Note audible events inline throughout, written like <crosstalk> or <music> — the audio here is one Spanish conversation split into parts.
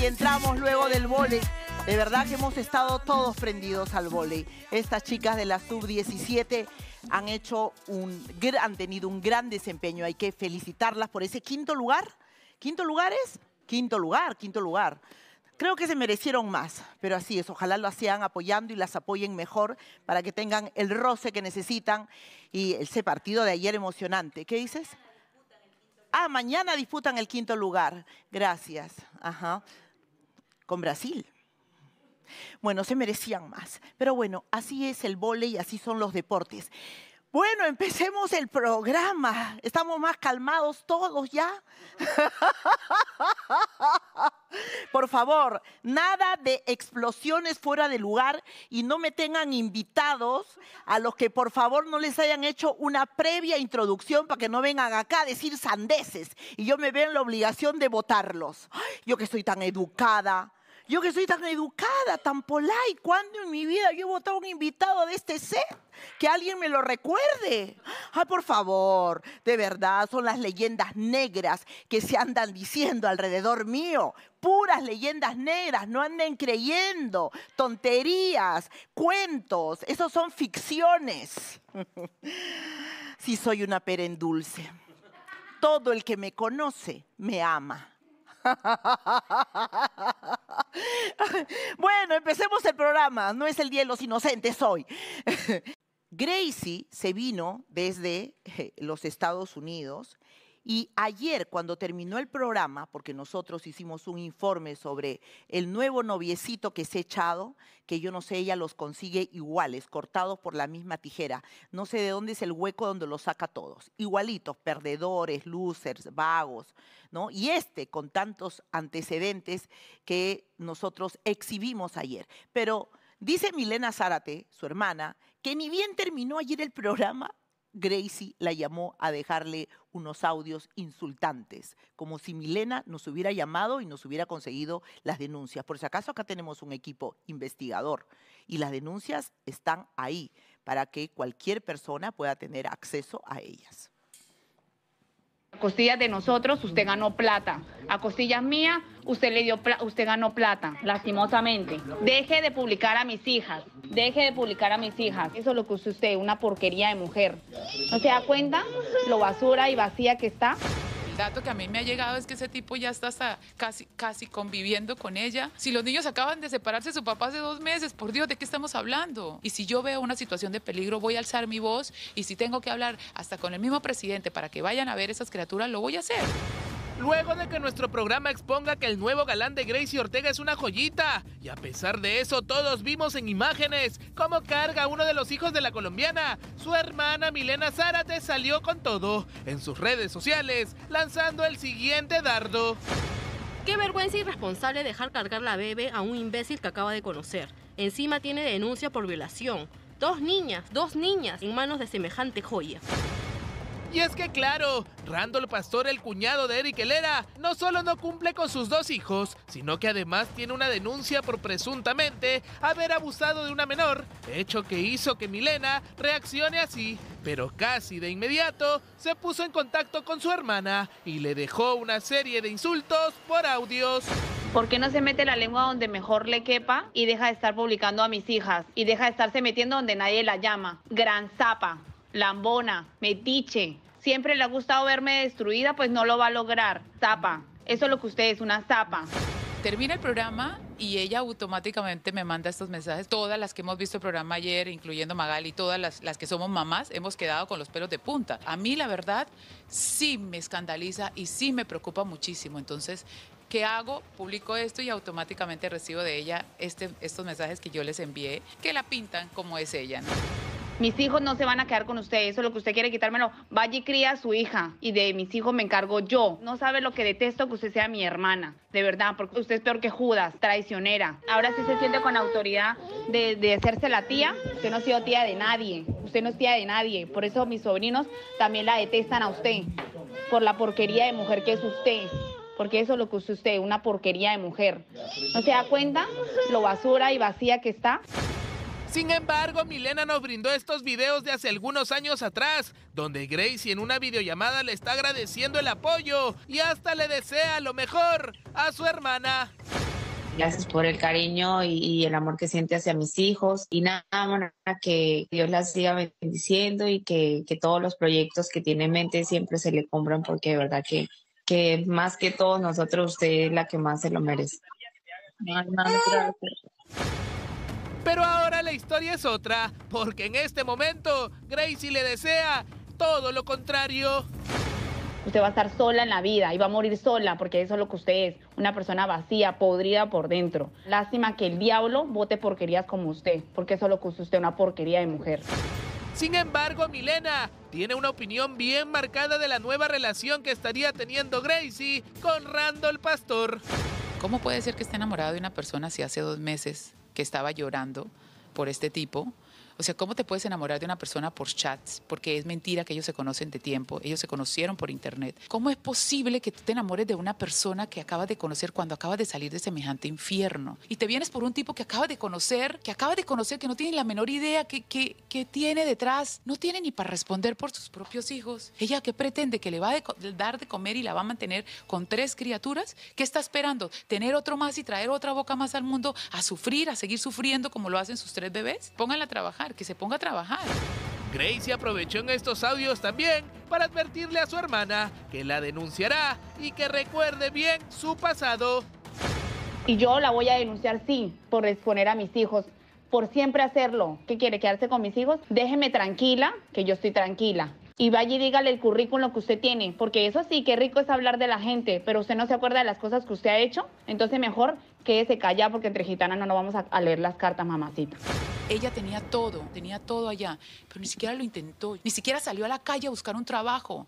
y entramos luego del vóley. De verdad que hemos estado todos prendidos al vóley. Estas chicas de la sub-17 han hecho un, han tenido un gran desempeño. Hay que felicitarlas por ese quinto lugar. ¿Quinto lugar es? Quinto lugar, quinto lugar. Creo que se merecieron más, pero así es. Ojalá lo hacían apoyando y las apoyen mejor para que tengan el roce que necesitan y ese partido de ayer emocionante. ¿Qué dices? Ah, mañana disputan el quinto lugar. Gracias. Ajá con Brasil. Bueno, se merecían más. Pero bueno, así es el vole y así son los deportes. Bueno, <laughs> empecemos el programa. Estamos más calmados todos ya. <laughs> Por favor, nada de explosiones fuera de lugar y no me tengan invitados a los que por favor no les hayan hecho una previa introducción para que no vengan acá a decir sandeces y yo me veo en la obligación de votarlos. Yo que estoy tan educada yo que soy tan educada, tan polite, ¿cuándo en mi vida yo he votado un invitado de este set? Que alguien me lo recuerde. Ah, por favor, de verdad, son las leyendas negras que se andan diciendo alrededor mío. Puras leyendas negras, no anden creyendo. Tonterías, cuentos, esos son ficciones. <laughs> sí soy una pera en dulce. Todo el que me conoce me ama. <laughs> bueno, empecemos el programa. No es el día de los inocentes hoy. <laughs> Gracie se vino desde eh, los Estados Unidos y ayer, cuando terminó el programa, porque nosotros hicimos un informe sobre el nuevo noviecito que se ha echado, que yo no sé, ella los consigue iguales, cortados por la misma tijera. No sé de dónde es el hueco donde los saca todos. Igualitos, perdedores, losers, vagos, ¿no? Y este, con tantos antecedentes que nosotros exhibimos ayer. Pero dice Milena Zárate, su hermana, que ni bien terminó ayer el programa, Gracie la llamó a dejarle unos audios insultantes, como si Milena nos hubiera llamado y nos hubiera conseguido las denuncias. Por si acaso acá tenemos un equipo investigador y las denuncias están ahí para que cualquier persona pueda tener acceso a ellas costillas de nosotros usted ganó plata. A costillas mías usted le dio usted ganó plata, lastimosamente. Deje de publicar a mis hijas. Deje de publicar a mis hijas. Eso es lo que usted, una porquería de mujer. ¿No se da cuenta lo basura y vacía que está? dato que a mí me ha llegado es que ese tipo ya está hasta casi, casi conviviendo con ella. Si los niños acaban de separarse de su papá hace dos meses, por Dios, ¿de qué estamos hablando? Y si yo veo una situación de peligro, voy a alzar mi voz y si tengo que hablar hasta con el mismo presidente para que vayan a ver esas criaturas, lo voy a hacer. Luego de que nuestro programa exponga que el nuevo galán de Gracie Ortega es una joyita. Y a pesar de eso, todos vimos en imágenes cómo carga uno de los hijos de la colombiana. Su hermana Milena Zárate salió con todo en sus redes sociales, lanzando el siguiente dardo. Qué vergüenza irresponsable dejar cargar la bebé a un imbécil que acaba de conocer. Encima tiene denuncia por violación. Dos niñas, dos niñas en manos de semejante joya. Y es que claro, Randall Pastor, el cuñado de Eric Helera, no solo no cumple con sus dos hijos, sino que además tiene una denuncia por presuntamente haber abusado de una menor, hecho que hizo que Milena reaccione así. Pero casi de inmediato se puso en contacto con su hermana y le dejó una serie de insultos por audios. ¿Por qué no se mete la lengua donde mejor le quepa y deja de estar publicando a mis hijas y deja de estarse metiendo donde nadie la llama? Gran zapa lambona, metiche, siempre le ha gustado verme destruida, pues no lo va a lograr. Zapa, eso es lo que usted es, una zapa. Termina el programa y ella automáticamente me manda estos mensajes. Todas las que hemos visto el programa ayer, incluyendo Magali, todas las, que somos mamás, hemos quedado con los pelos de punta. A mí, la verdad, sí me escandaliza y sí me preocupa muchísimo. Entonces, ¿qué hago? Publico esto y automáticamente recibo de ella este, estos mensajes que yo les envié, que la pintan como es ella. Mis hijos no se van a quedar con usted, eso es lo que usted quiere quitármelo. Vaya y cría a su hija y de mis hijos me encargo yo. No sabe lo que detesto que usted sea mi hermana, de verdad, porque usted es peor que Judas, traicionera. Ahora sí se siente con autoridad de, de hacerse la tía. Usted no ha sido tía de nadie, usted no es tía de nadie. Por eso mis sobrinos también la detestan a usted, por la porquería de mujer que es usted porque eso es lo que usted, una porquería de mujer. ¿No se da cuenta lo basura y vacía que está? Sin embargo, Milena nos brindó estos videos de hace algunos años atrás, donde Gracie en una videollamada le está agradeciendo el apoyo y hasta le desea lo mejor a su hermana. Gracias por el cariño y, el amor que siente hacia mis hijos y nada, más, que Dios las siga bendiciendo y que, todos los proyectos que tiene en mente siempre se le cumplan porque de verdad que, más que todos nosotros usted es la que más se lo merece. Pero ahora la historia es otra, porque en este momento Gracie le desea todo lo contrario. Usted va a estar sola en la vida y va a morir sola porque eso es lo que usted es, una persona vacía, podrida por dentro. Lástima que el diablo vote porquerías como usted, porque eso lo que usted, una porquería de mujer. Sin embargo, Milena tiene una opinión bien marcada de la nueva relación que estaría teniendo Gracie con Randall Pastor. ¿Cómo puede ser que esté enamorado de una persona si hace dos meses que estaba llorando por este tipo, o sea, ¿cómo te puedes enamorar de una persona por chats? Porque es mentira que ellos se conocen de tiempo, ellos se conocieron por internet. ¿Cómo es posible que tú te enamores de una persona que acaba de conocer cuando acabas de salir de semejante infierno? Y te vienes por un tipo que acaba de conocer, que acaba de conocer, que no tiene la menor idea que, tiene detrás, no tiene ni para responder por sus propios hijos. Ella que pretende que le va a dar de comer y la va a mantener con tres criaturas, ¿qué está esperando? ¿Tener otro más y traer otra boca más al mundo a sufrir, a seguir sufriendo como lo hacen sus tres bebés? Pónganla a trabajar que se ponga a trabajar. Gracie aprovechó en estos audios también para advertirle a su hermana que la denunciará y que recuerde bien su pasado. Y yo la voy a denunciar, sí, por exponer a mis hijos, por siempre hacerlo. ¿Qué quiere? ¿Quedarse con mis hijos? Déjeme tranquila, que yo estoy tranquila y vaya y dígale el currículum que usted tiene, porque eso sí, qué rico es hablar de la gente, pero usted no se acuerda de las cosas que usted ha hecho, entonces mejor que se calla, porque entre gitanas no nos vamos a, leer las cartas, mamacita. Ella tenía todo, tenía todo allá, pero ni siquiera lo intentó, ni siquiera salió a la calle a buscar un trabajo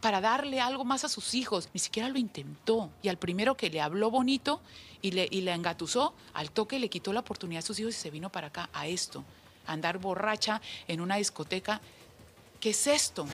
para darle algo más a sus hijos. Ni siquiera lo intentó. Y al primero que le habló bonito y le, y le engatusó, al toque le quitó la oportunidad a sus hijos y se vino para acá a esto, a andar borracha en una discoteca ¿Qué es esto?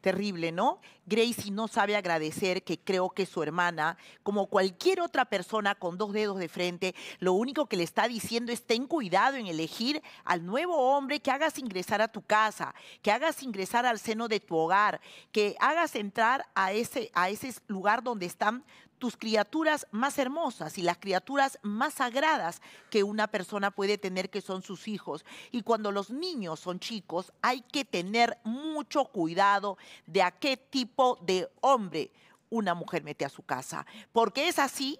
Terrible, ¿no? Gracie no sabe agradecer que creo que su hermana, como cualquier otra persona con dos dedos de frente, lo único que le está diciendo es ten cuidado en elegir al nuevo hombre que hagas ingresar a tu casa, que hagas ingresar al seno de tu hogar, que hagas entrar a ese, a ese lugar donde están tus criaturas más hermosas y las criaturas más sagradas que una persona puede tener, que son sus hijos. Y cuando los niños son chicos, hay que tener mucho cuidado de a qué tipo de hombre una mujer mete a su casa, porque es así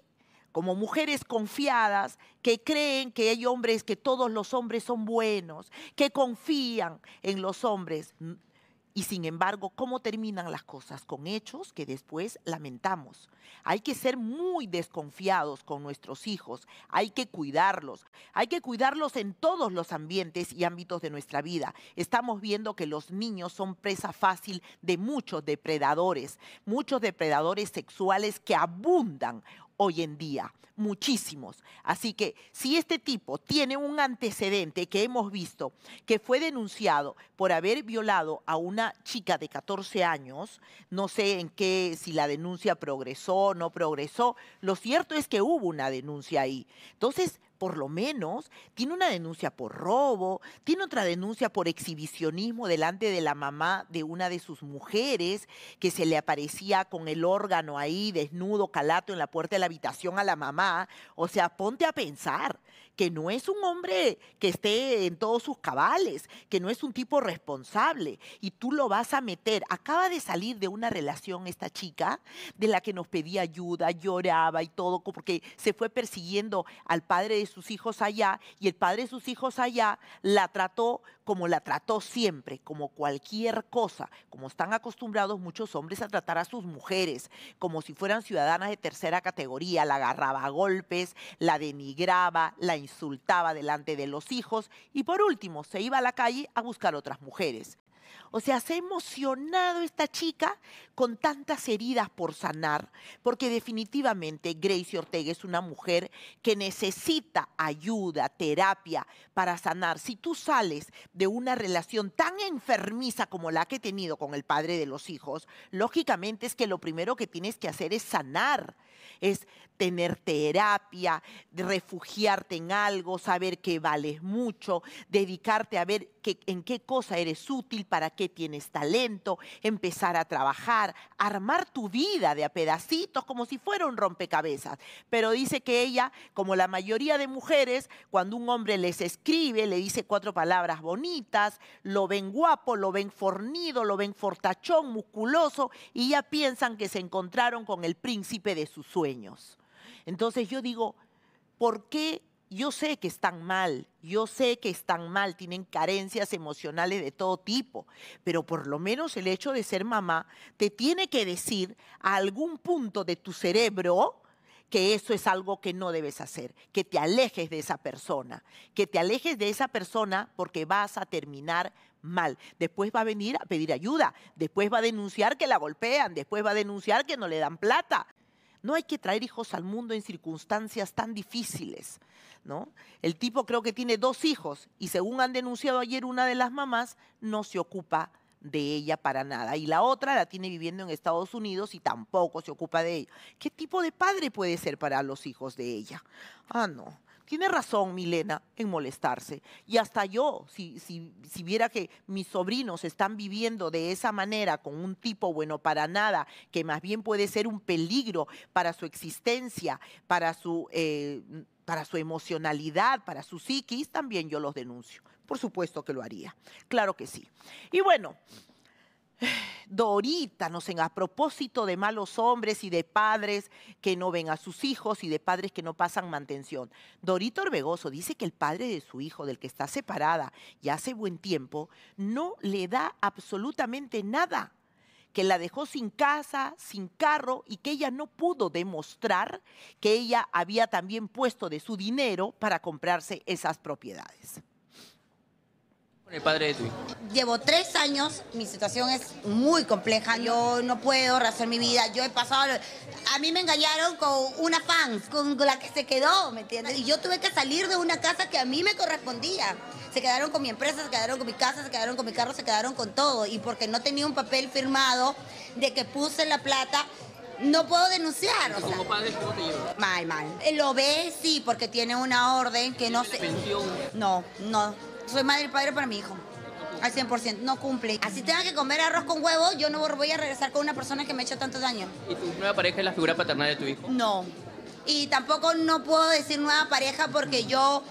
como mujeres confiadas que creen que hay hombres, que todos los hombres son buenos, que confían en los hombres. Y sin embargo, ¿cómo terminan las cosas? Con hechos que después lamentamos. Hay que ser muy desconfiados con nuestros hijos, hay que cuidarlos, hay que cuidarlos en todos los ambientes y ámbitos de nuestra vida. Estamos viendo que los niños son presa fácil de muchos depredadores, muchos depredadores sexuales que abundan hoy en día, muchísimos. Así que si este tipo tiene un antecedente que hemos visto, que fue denunciado por haber violado a una chica de 14 años, no sé en qué, si la denuncia progresó o no progresó, lo cierto es que hubo una denuncia ahí. Entonces, por lo menos, tiene una denuncia por robo, tiene otra denuncia por exhibicionismo delante de la mamá de una de sus mujeres, que se le aparecía con el órgano ahí, desnudo, calato, en la puerta de la habitación a la mamá. O sea, ponte a pensar que no es un hombre que esté en todos sus cabales, que no es un tipo responsable y tú lo vas a meter. Acaba de salir de una relación esta chica de la que nos pedía ayuda, lloraba y todo, porque se fue persiguiendo al padre de sus hijos allá y el padre de sus hijos allá la trató como la trató siempre, como cualquier cosa, como están acostumbrados muchos hombres a tratar a sus mujeres, como si fueran ciudadanas de tercera categoría, la agarraba a golpes, la denigraba, la insultaba delante de los hijos y por último se iba a la calle a buscar otras mujeres. O sea, se ha emocionado esta chica con tantas heridas por sanar, porque definitivamente Gracie Ortega es una mujer que necesita ayuda, terapia para sanar. Si tú sales de una relación tan enfermiza como la que he tenido con el padre de los hijos, lógicamente es que lo primero que tienes que hacer es sanar, es tener terapia, refugiarte en algo, saber que vales mucho, dedicarte a ver en qué cosa eres útil, para qué tienes talento, empezar a trabajar, armar tu vida de a pedacitos como si fuera un rompecabezas. Pero dice que ella, como la mayoría de mujeres, cuando un hombre les escribe, le dice cuatro palabras bonitas, lo ven guapo, lo ven fornido, lo ven fortachón, musculoso, y ya piensan que se encontraron con el príncipe de sus sueños. Entonces yo digo, ¿por qué yo sé que están mal, yo sé que están mal, tienen carencias emocionales de todo tipo, pero por lo menos el hecho de ser mamá te tiene que decir a algún punto de tu cerebro que eso es algo que no debes hacer, que te alejes de esa persona, que te alejes de esa persona porque vas a terminar mal. Después va a venir a pedir ayuda, después va a denunciar que la golpean, después va a denunciar que no le dan plata, no hay que traer hijos al mundo en circunstancias tan difíciles, ¿no? El tipo creo que tiene dos hijos y según han denunciado ayer una de las mamás, no se ocupa de ella para nada. Y la otra la tiene viviendo en Estados Unidos y tampoco se ocupa de ella. ¿Qué tipo de padre puede ser para los hijos de ella? Ah, no. Tiene razón Milena en molestarse. Y hasta yo, si, si, viera que mis sobrinos están viviendo de esa manera con un tipo bueno para nada, que más bien puede ser un peligro para su existencia, para su... Eh, para su emocionalidad, para su psiquis, también yo los denuncio. Por supuesto que lo haría. Claro que sí. Y bueno, Dorita, nos sé, a propósito de malos hombres y de padres que no ven a sus hijos y de padres que no pasan mantención. Dorito Orbegoso dice que el padre de su hijo, del que está separada ya hace buen tiempo, no le da absolutamente nada, que la dejó sin casa, sin carro y que ella no pudo demostrar que ella había también puesto de su dinero para comprarse esas propiedades. El padre de tu Llevo tres años, mi situación es muy compleja, yo no puedo rehacer mi vida, yo he pasado... A mí me engañaron con una fans, con la que se quedó, ¿me entiendes? Y yo tuve que salir de una casa que a mí me correspondía. Se quedaron con mi empresa, se quedaron con mi casa, se quedaron con mi carro, se quedaron con todo. Y porque no tenía un papel firmado de que puse la plata, no puedo denunciar. O como padre, ¿cómo te Mal, mal. Eh, lo ve, sí, porque tiene una orden que no se... Pensión? No, no soy madre y padre para mi hijo. Al 100%, no cumple. Así tenga que comer arroz con huevo, yo no voy a regresar con una persona que me ha hecho tanto daño. ¿Y tu nueva pareja es la figura paternal de tu hijo? No. Y tampoco no puedo decir nueva pareja porque yo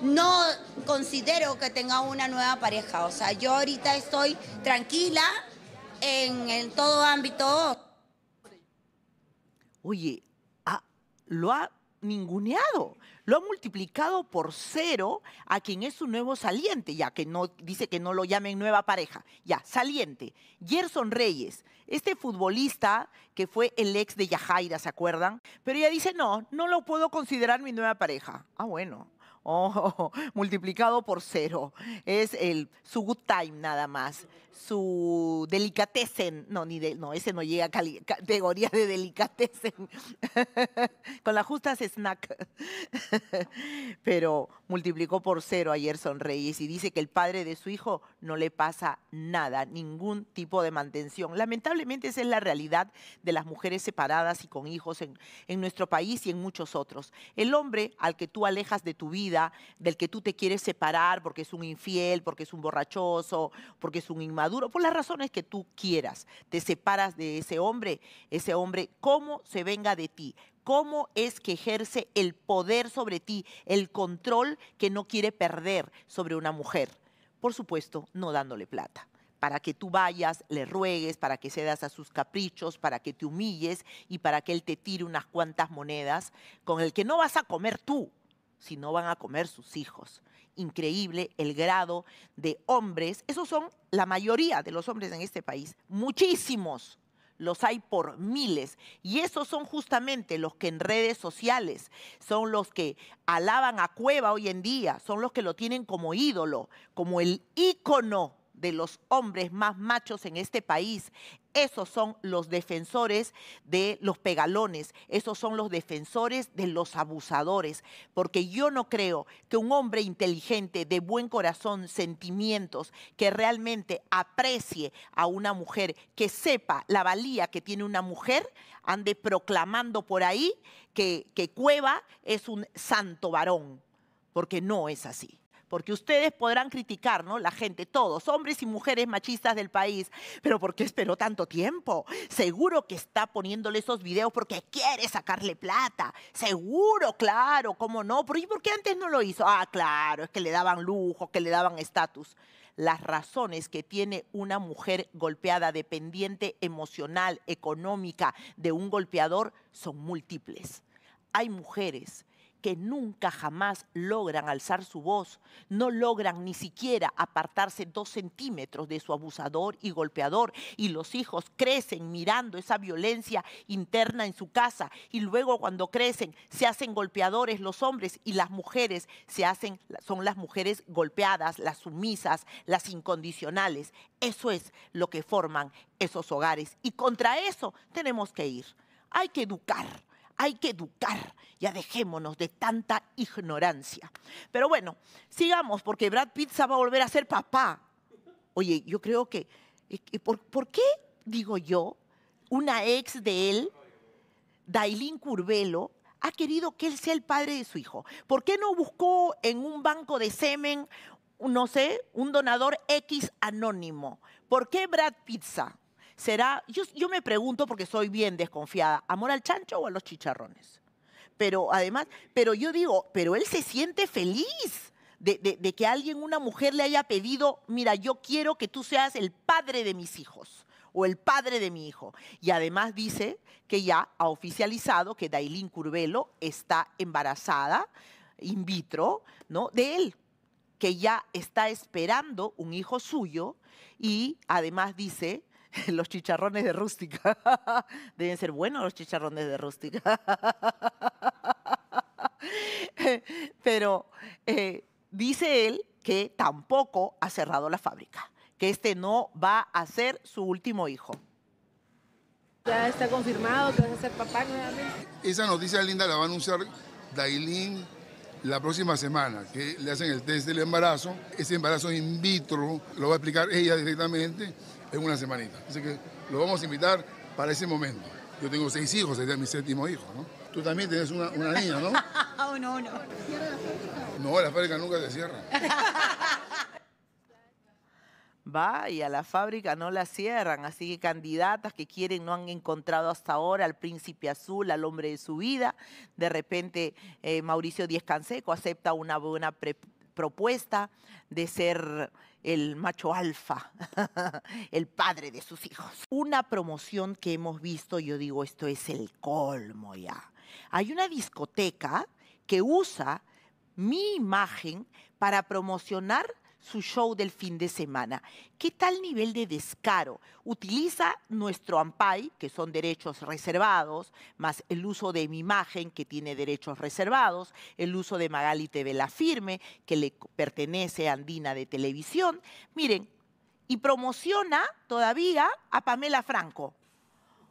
no considero que tenga una nueva pareja. O sea, yo ahorita estoy tranquila en, todo ámbito. Oye, ah, lo ha ninguneado lo ha multiplicado por cero a quien es su nuevo saliente, ya que no dice que no lo llamen nueva pareja. Ya, saliente. Gerson Reyes, este futbolista que fue el ex de Yajaira, ¿se acuerdan? Pero ella dice, no, no lo puedo considerar mi nueva pareja. Ah, bueno, <laughs> Oh, <laughs> multiplicado por cero. Es el su good time nada más su delicatessen, no, ni no, ese no llega a categoría de delicatessen, <laughs> con las justas snack, <laughs> pero multiplicó por cero ayer Sonreyes y dice que el padre de su hijo no le pasa nada, ningún tipo de mantención. Lamentablemente esa es la realidad de las mujeres separadas y con hijos en, nuestro país y en muchos otros. El hombre al que tú alejas de tu vida, del que tú te quieres separar porque es un infiel, porque es un borrachoso, porque es un maduro por las razones que tú quieras, te separas de ese hombre, ese hombre, ¿cómo se venga de ti? ¿Cómo es que ejerce el poder sobre ti, el control que no quiere perder sobre una mujer? Por supuesto, no dándole plata para que tú vayas, le ruegues, para que cedas a sus caprichos, para que te humilles y para que él te tire unas cuantas monedas con el que no vas a comer tú, si no van a comer sus hijos. Increíble el grado de hombres, esos son la mayoría de los hombres en este país, muchísimos, los hay por miles. Y esos son justamente los que en redes sociales son los que alaban a Cueva hoy en día, son los que lo tienen como ídolo, como el ícono de los hombres más machos en este país, esos son los defensores de los pegalones, esos son los defensores de los abusadores, porque yo no creo que un hombre inteligente, de buen corazón, sentimientos, que realmente aprecie a una mujer, que sepa la valía que tiene una mujer, ande proclamando por ahí que, que Cueva es un santo varón, porque no es así porque ustedes podrán criticar, ¿no? La gente, todos, hombres y mujeres machistas del país, pero ¿por qué esperó tanto tiempo? Seguro que está poniéndole esos videos porque quiere sacarle plata, seguro, claro, ¿cómo no? ¿Y por qué antes no lo hizo? Ah, claro, es que le daban lujo, que le daban estatus las razones que tiene una mujer golpeada, dependiente emocional, económica de un golpeador, son múltiples. Hay mujeres que nunca jamás logran alzar su voz, no logran ni siquiera apartarse dos centímetros de su abusador y golpeador, y los hijos crecen mirando esa violencia interna en su casa, y luego cuando crecen se hacen golpeadores los hombres y las mujeres se hacen, son las mujeres golpeadas, las sumisas, las incondicionales. Eso es lo que forman esos hogares, y contra eso tenemos que ir. Hay que educar hay que educar, ya dejémonos de tanta ignorancia. Pero bueno, sigamos, porque Brad Pizza va a volver a ser papá. Oye, yo creo que, ¿por, qué digo yo, una ex de él, Dailin Curvelo, ha querido que él sea el padre de su hijo? ¿Por qué no buscó en un banco de semen, no sé, un donador X anónimo? ¿Por qué Brad Pizza? será, yo, me pregunto porque soy bien desconfiada, ¿amor al chancho o a los chicharrones? Pero además, pero yo digo, pero él se siente feliz. De, que alguien, una mujer, le haya pedido, mira, yo quiero que tú seas el padre de mis hijos o el padre de mi hijo. Y además dice que ya ha oficializado que Dailín Curvelo está embarazada in vitro, ¿no? De él, que ya está esperando un hijo suyo y además dice <laughs> los chicharrones de rústica. <laughs> Deben ser buenos los chicharrones de rústica. <laughs> Pero eh, dice él que tampoco ha cerrado la fábrica, que este no va a ser su último hijo. Ya está confirmado que va a ser papá nuevamente. Esa noticia linda la va a anunciar Dailin la próxima semana, que le hacen el test del embarazo. Ese embarazo in vitro lo va a explicar ella directamente en una semanita. Así que lo vamos a invitar para ese momento. Yo tengo seis hijos, sería mi séptimo hijo, ¿no? Tú también tienes una, niña, ¿no? Ah, <laughs> no, no. la fábrica? No, la fábrica nunca se cierra. <laughs> Va a la fábrica no la cierran, así que candidatas que quieren no han encontrado hasta ahora al príncipe azul, al hombre de su vida. De repente eh, Mauricio Díez Canseco acepta una buena propuesta de ser el macho alfa, <laughs> el padre de sus hijos. Una promoción que hemos visto, yo digo, esto es el colmo ya. Hay una discoteca que usa mi imagen para promocionar su show del fin de semana. ¿Qué tal nivel de descaro? Utiliza nuestro AMPAI, que son derechos reservados, más el uso de mi imagen, que tiene derechos reservados, el uso de Magali TV La Firme, que le pertenece a Andina de Televisión. Miren, y promociona todavía a Pamela Franco.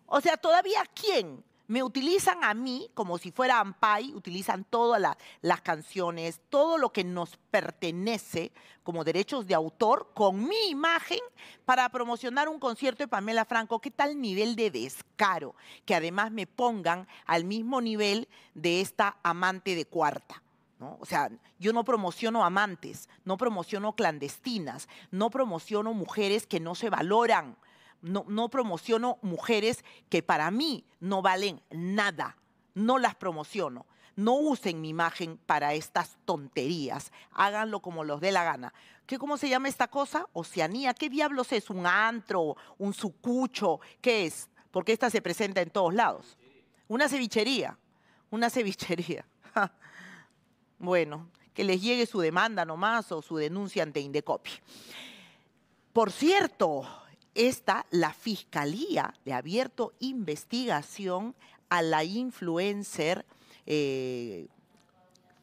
O sea, todavía quién me utilizan a mí como si fuera Ampay, utilizan todas las canciones, todo lo que nos pertenece como derechos de autor con mi imagen para promocionar un concierto de Pamela Franco. ¿Qué tal nivel de descaro? Que además me pongan al mismo nivel de esta amante de cuarta. ¿No? O sea, yo no promociono amantes, no promociono clandestinas, no promociono mujeres que no se valoran, no, promociono mujeres que para mí no valen nada, no las promociono. No usen mi imagen para estas tonterías. Háganlo como los dé la gana. ¿Qué, ¿Cómo se llama esta cosa? Oceanía. ¿Qué diablos es? ¿Un antro? ¿Un sucucho? ¿Qué es? Porque esta se presenta en todos lados. Una cevichería. Una cevichería. <laughs> bueno, que les llegue su demanda nomás o su denuncia ante Indecopi. Por cierto, esta, la fiscalía le abierto investigación a la influencer. Eh,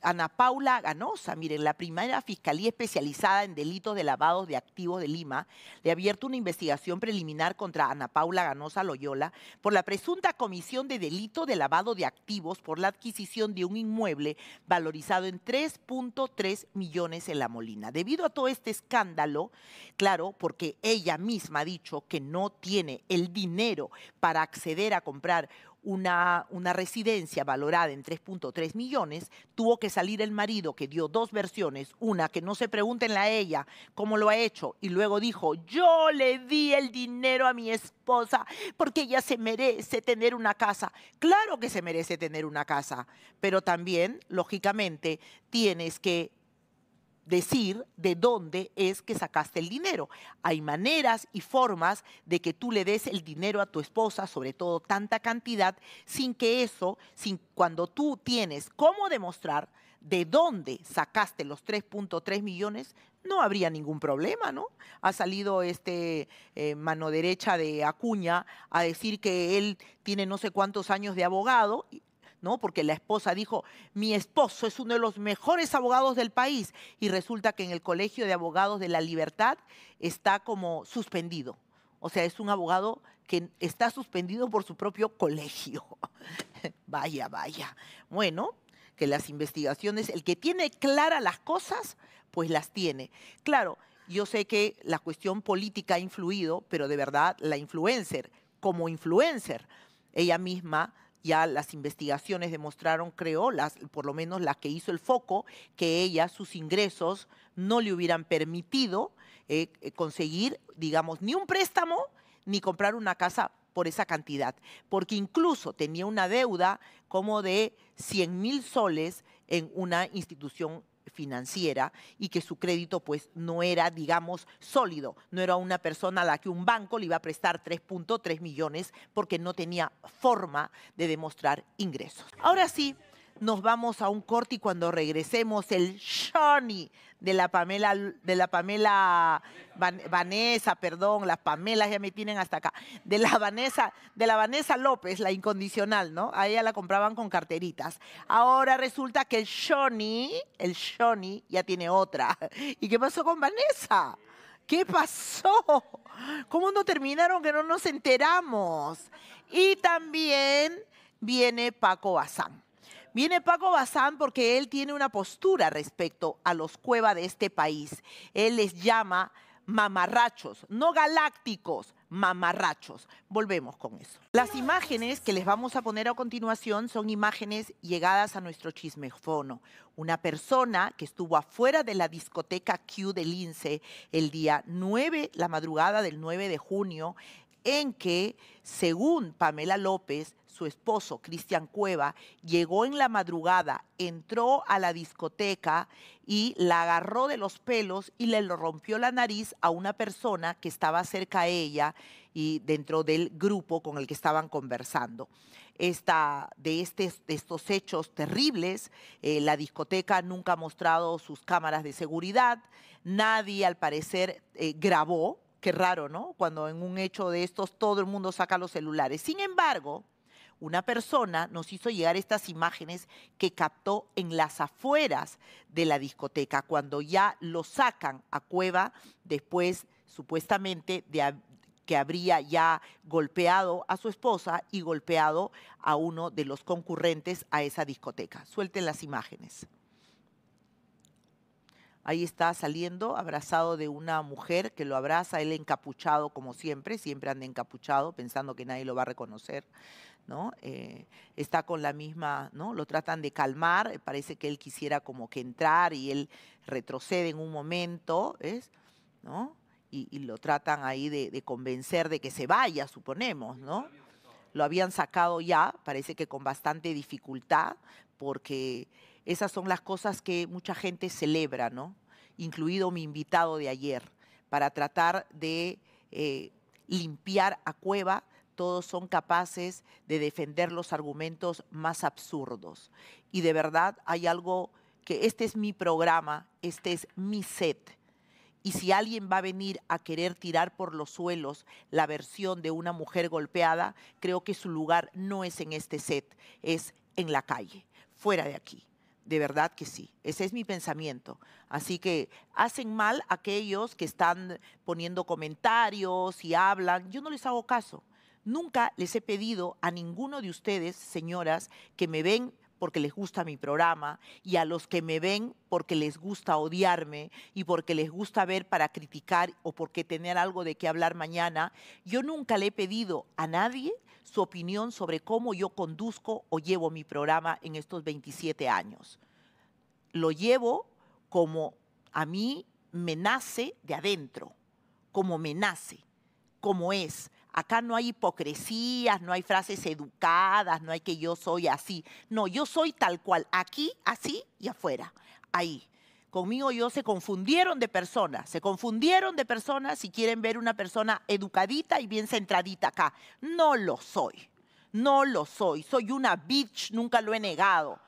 Ana Paula Ganosa, miren, la primera Fiscalía Especializada en Delitos de lavado de Activos de Lima le ha abierto una investigación preliminar contra Ana Paula Ganosa Loyola por la presunta comisión de delito de lavado de activos por la adquisición de un inmueble valorizado en 3.3 millones en La Molina. Debido a todo este escándalo, claro, porque ella misma ha dicho que no tiene el dinero para acceder a comprar una, residencia valorada en 3.3 millones, tuvo que salir el marido que dio dos versiones, una que no se pregunten a ella cómo lo ha hecho, y luego dijo, yo le di el dinero a mi esposa porque ella se merece tener una casa. Claro que se merece tener una casa, pero también, lógicamente, tienes que decir de dónde es que sacaste el dinero. Hay maneras y formas de que tú le des el dinero a tu esposa, sobre todo tanta cantidad, sin que eso, sin cuando tú tienes cómo demostrar de dónde sacaste los 3.3 millones, no habría ningún problema, ¿no? Ha salido este eh, mano derecha de Acuña a decir que él tiene no sé cuántos años de abogado, ¿no? Porque la esposa dijo, mi esposo es uno de los mejores abogados del país y resulta que en el Colegio de Abogados de la Libertad está como suspendido. O sea, es un abogado que está suspendido por su propio colegio. <laughs> vaya, vaya. Bueno, que las investigaciones, el que tiene claras las cosas, pues las tiene. Claro, yo sé que la cuestión política ha influido, pero de verdad la influencer, como influencer, ella misma ya las investigaciones demostraron, creo, por lo menos la que hizo el foco, que ella, sus ingresos no le hubieran permitido eh, eh, conseguir, digamos, ni un préstamo ni comprar una casa por esa cantidad, porque incluso tenía una deuda como de 100 mil soles en una institución financiera y que su crédito pues no era, digamos, sólido, no era una persona a la que un banco le iba a prestar 3.3 millones porque no tenía forma de demostrar ingresos. Ahora sí, nos vamos a un corte y cuando regresemos, el Johnny de la Pamela, de la Pamela Vanessa, perdón, las Pamelas ya me tienen hasta acá. De la Vanessa, de la Vanessa López, la incondicional, ¿no? A ella la compraban con carteritas. Ahora resulta que el Johnny, el Johnny ya tiene otra. <laughs> ¿Y qué pasó con Vanessa? ¿Qué pasó? ¿Cómo no terminaron que no nos enteramos? Y también viene Paco Bazán. Viene Paco Bazán porque él tiene una postura respecto a los cuevas de este país. Él les llama mamarrachos, no galácticos, mamarrachos. Volvemos con eso. Las imágenes que les vamos a poner a continuación son imágenes llegadas a nuestro chismefono. Una persona que estuvo afuera de la discoteca Q del Lince el día 9, la madrugada del 9 de junio, en que, según Pamela López, su esposo, Cristian Cueva, llegó en la madrugada, entró a la discoteca y la agarró de los pelos y le rompió la nariz a una persona que estaba cerca a ella y dentro del grupo con el que estaban conversando. Esta, de, este, estos hechos terribles. Eh, la discoteca nunca ha mostrado sus cámaras de seguridad. Nadie, al parecer, eh, grabó Qué raro, ¿no? Cuando en un hecho de estos todo el mundo saca los celulares. Sin embargo, una persona nos hizo llegar estas imágenes que captó en las afueras de la discoteca, cuando ya lo sacan a cueva después supuestamente de que habría ya golpeado a su esposa y golpeado a uno de los concurrentes a esa discoteca. Suelten las imágenes. Ahí está saliendo, abrazado de una mujer que lo abraza, él encapuchado como siempre, siempre anda encapuchado, pensando que nadie lo va a reconocer. ¿no? Eh, está con la misma, ¿no? Lo tratan de calmar, eh, parece que él quisiera como que entrar y él retrocede en un momento, es, ¿No? Y, lo tratan ahí de, de, convencer de que se vaya, suponemos, ¿no? Lo habían sacado ya, parece que con bastante dificultad, porque esas son las cosas que mucha gente celebra, ¿no? Incluido mi invitado de ayer, para tratar de eh, limpiar a cueva todos son capaces de defender los argumentos más absurdos. Y de verdad hay algo que este es mi programa, este es mi set. Y si alguien va a venir a querer tirar por los suelos la versión de una mujer golpeada, creo que su lugar no es en este set, es en la calle, fuera de aquí de verdad que sí. Ese es mi pensamiento. Así que hacen mal aquellos que están poniendo comentarios y hablan. Yo no les hago caso. Nunca les he pedido a ninguno de ustedes, señoras, que me ven porque les gusta mi programa y a los que me ven porque les gusta odiarme y porque les gusta ver para criticar o porque tener algo de qué hablar mañana. Yo nunca le he pedido a nadie su opinión sobre cómo yo conduzco o llevo mi programa en estos 27 años. Lo llevo como a mí me nace de adentro, como me nace, como es. Acá no hay hipocresías, no hay frases educadas, no hay que yo soy así. No, yo soy tal cual, aquí, así y afuera, ahí conmigo y yo se confundieron de personas, se confundieron de personas si quieren ver una persona educadita y bien centradita acá. No lo soy, no lo soy, soy una bitch, nunca lo he negado,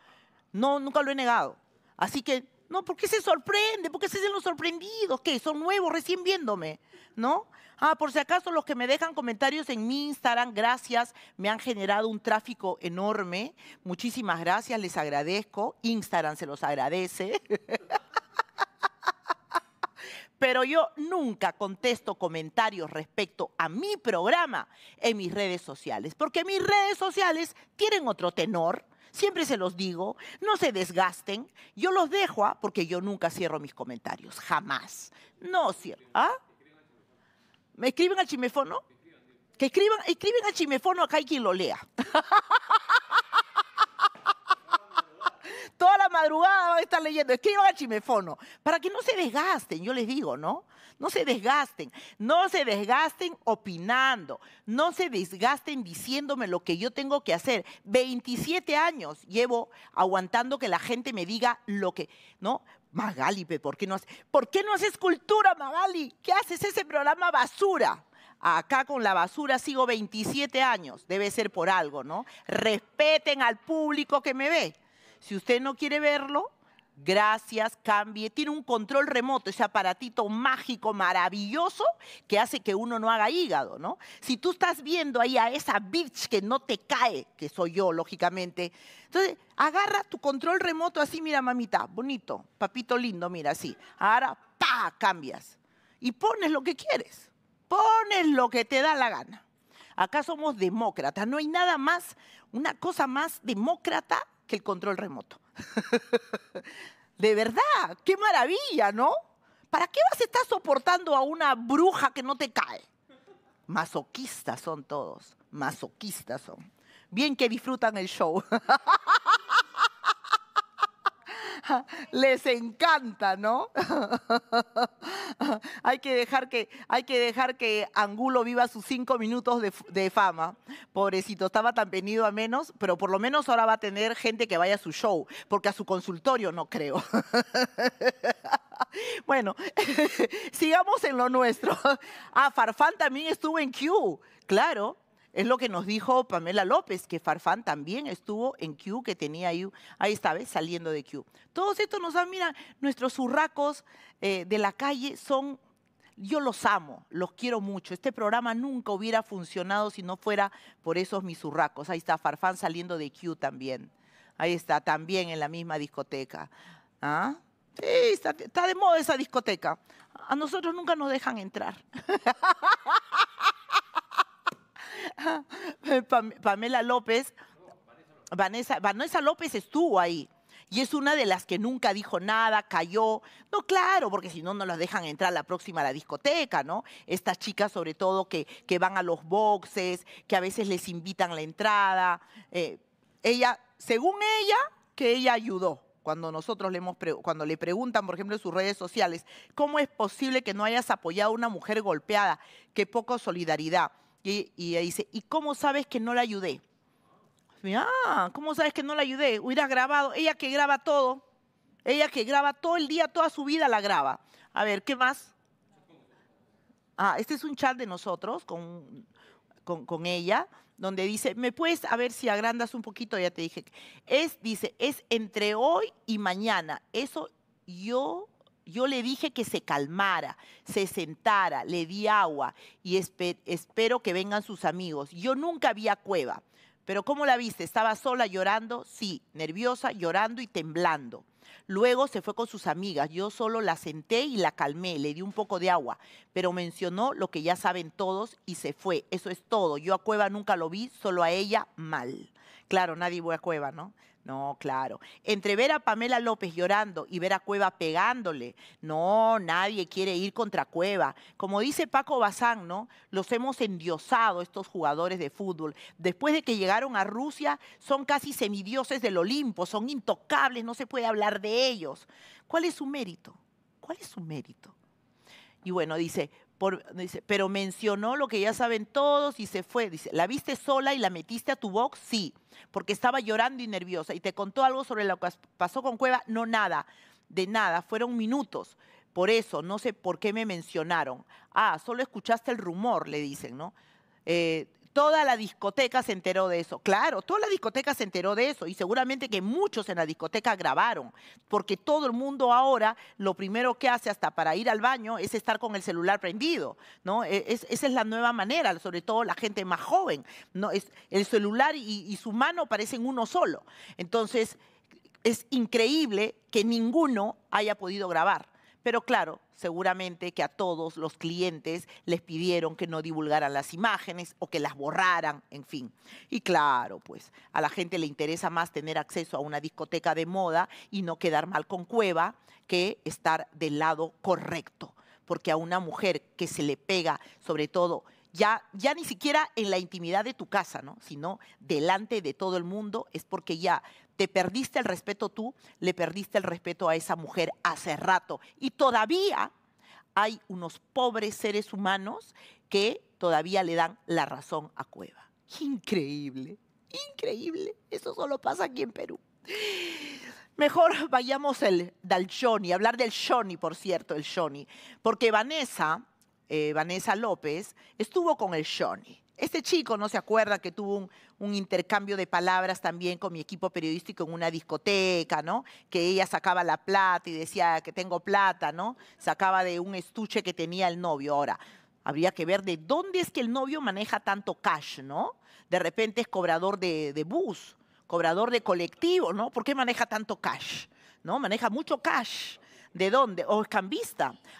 no, nunca lo he negado. Así que, no, ¿por qué se sorprende? ¿Por qué se hacen los sorprendidos? ¿Qué? Son nuevos, recién viéndome, ¿no? Ah, por si acaso los que me dejan comentarios en mi Instagram, gracias, me han generado un tráfico enorme. Muchísimas gracias, les agradezco. Instagram se los agradece. <laughs> pero yo nunca contesto comentarios respecto a mi programa en mis redes sociales, porque mis redes sociales tienen otro tenor. Siempre se los digo, no se desgasten. Yo los dejo, ah, porque yo nunca cierro mis comentarios, jamás. No cierro. ¿ah? ¿Me escriben al chimefono? Que escriban, escriben al chimefono acá hay quien lo lea. <laughs> toda la madrugada van a estar leyendo. Escriban al chimefono para que no se desgasten, yo les digo, ¿no? No se desgasten, no se desgasten opinando, no se desgasten diciéndome lo que yo tengo que hacer. 27 años llevo aguantando que la gente me diga lo que, ¿no? Magali, ¿por qué no haces? ¿Por qué no haces cultura, Magali? ¿Qué haces ese programa basura? acá con la basura sigo 27 años, debe ser por algo, ¿no? Respeten al público que me ve. Si usted no quiere verlo, gracias, cambie. Tiene un control remoto, ese aparatito mágico, maravilloso, que hace que uno no haga hígado, ¿no? Si tú estás viendo ahí a esa bitch que no te cae, que soy yo, lógicamente, entonces agarra tu control remoto así, mira, mamita, bonito, papito lindo, mira, así. Ahora, pa, cambias. Y pones lo que quieres, pones lo que te da la gana. Acá somos demócratas, no hay nada más, una cosa más demócrata que el control remoto. <laughs> de verdad, qué maravilla, ¿no? ¿Para qué vas a estar soportando a una bruja que no te cae? Masoquistas son todos, masoquistas son. Bien que disfrutan el show. <laughs> <laughs> les encanta, ¿no? <laughs> hay, que dejar que, hay que dejar que Angulo viva sus cinco minutos de, fama. Pobrecito, estaba tan venido a menos, pero por lo menos ahora va a tener gente que vaya a su show, porque a su consultorio no creo. <laughs> bueno, sigamos en lo nuestro. Ah, Farfán también estuvo en Q, claro. Es lo que nos dijo Pamela López, que Farfán también estuvo en Q, que tenía ahí, ahí esta vez saliendo de Q. Todos estos nos dan, mira, nuestros surracos eh, de la calle son yo los amo, los quiero mucho. Este programa nunca hubiera funcionado si no fuera por esos mis misurracos. Ahí está Farfán saliendo de Q también. Ahí está, también en la misma discoteca. ¿Ah? Sí, está, está de moda esa discoteca. A nosotros nunca nos dejan entrar. <laughs> <laughs> Pamela López, Vanessa, López estuvo ahí. Y es una de las que nunca dijo nada, cayó. No, claro, porque si no, no las dejan entrar la próxima a la discoteca, ¿no? Estas chicas, sobre todo, que, van a los boxes, que a veces les invitan la entrada. Eh, ella, según ella, que ella ayudó. Cuando nosotros le, hemos cuando le preguntan, por ejemplo, en sus redes sociales, ¿cómo es posible que no hayas apoyado a una mujer golpeada? Qué poco solidaridad. Y, ella dice, ¿y cómo sabes que no la ayudé? Ah, ¿cómo sabes que no la ayudé? Hubiera grabado, ella que graba todo, ella que graba todo el día, toda su vida la graba. A ver, ¿qué más? Ah, este es un chat de nosotros con, con, con ella, donde dice, ¿me puedes, a ver si agrandas un poquito? Ya te dije, es, dice, es entre hoy y mañana. Eso yo yo le dije que se calmara, se sentara, le di agua y espero que vengan sus amigos. Yo nunca vi a Cueva, pero ¿cómo la viste? ¿Estaba sola llorando? Sí, nerviosa, llorando y temblando. Luego se fue con sus amigas. Yo solo la senté y la calmé, le di un poco de agua, pero mencionó lo que ya saben todos y se fue. Eso es todo. Yo a Cueva nunca lo vi, solo a ella mal. Claro, nadie fue a Cueva, ¿no? No, claro. Entre ver a Pamela López llorando y ver a Cueva pegándole, no, nadie quiere ir contra Cueva. Como dice Paco Bazán, ¿no? Los hemos endiosado estos jugadores de fútbol. Después de que llegaron a Rusia, son casi semidioses del Olimpo, son intocables, no se puede hablar de ellos. ¿Cuál es su mérito? ¿Cuál es su mérito? Y bueno, dice, dice, pero mencionó lo que ya saben todos y se fue. Dice, ¿la viste sola y la metiste a tu box? Sí, porque estaba llorando y nerviosa. ¿Y te contó algo sobre lo que pasó con Cueva? No, nada, de nada, fueron minutos. Por eso, no sé por qué me mencionaron. Ah, solo escuchaste el rumor, le dicen, ¿no? Eh, toda la discoteca se enteró de eso. Claro, toda la discoteca se enteró de eso y seguramente que muchos en la discoteca grabaron, porque todo el mundo ahora lo primero que hace hasta para ir al baño es estar con el celular prendido, ¿no? E, esa es la nueva manera, sobre todo la gente más joven, ¿no? Es, el celular y su mano parecen uno solo. Entonces, es increíble que ninguno haya podido grabar. Pero claro, seguramente que a todos los clientes les pidieron que no divulgaran las imágenes o que las borraran, en fin. Y claro, pues a la gente le interesa más tener acceso a una discoteca de moda y no quedar mal con Cueva que estar del lado correcto. Porque a una mujer que se le pega, sobre todo ya, ni siquiera en la intimidad de tu casa, ¿no? sino delante de todo el mundo, es porque ya te perdiste el respeto tú, le perdiste el respeto a esa mujer hace rato. Y todavía hay unos pobres seres humanos que todavía le dan la razón a Cueva. Increíble, increíble. Eso solo pasa aquí en Perú. Mejor vayamos al, del Johnny, hablar del Shoni, por cierto, el Shoni. Porque Vanessa eh, Vanessa López, estuvo con el Shoni. Este chico no se acuerda que tuvo un, intercambio de palabras también con mi equipo periodístico en una discoteca, ¿no? Que ella sacaba la plata y decía que tengo plata, ¿no? Sacaba de un estuche que tenía el novio. Ahora, habría que ver de dónde es que el novio maneja tanto cash, ¿no? De repente es cobrador de, de bus, cobrador de colectivo, ¿no? ¿Por qué maneja tanto cash? ¿No? Maneja mucho cash. ¿De dónde? ¿O es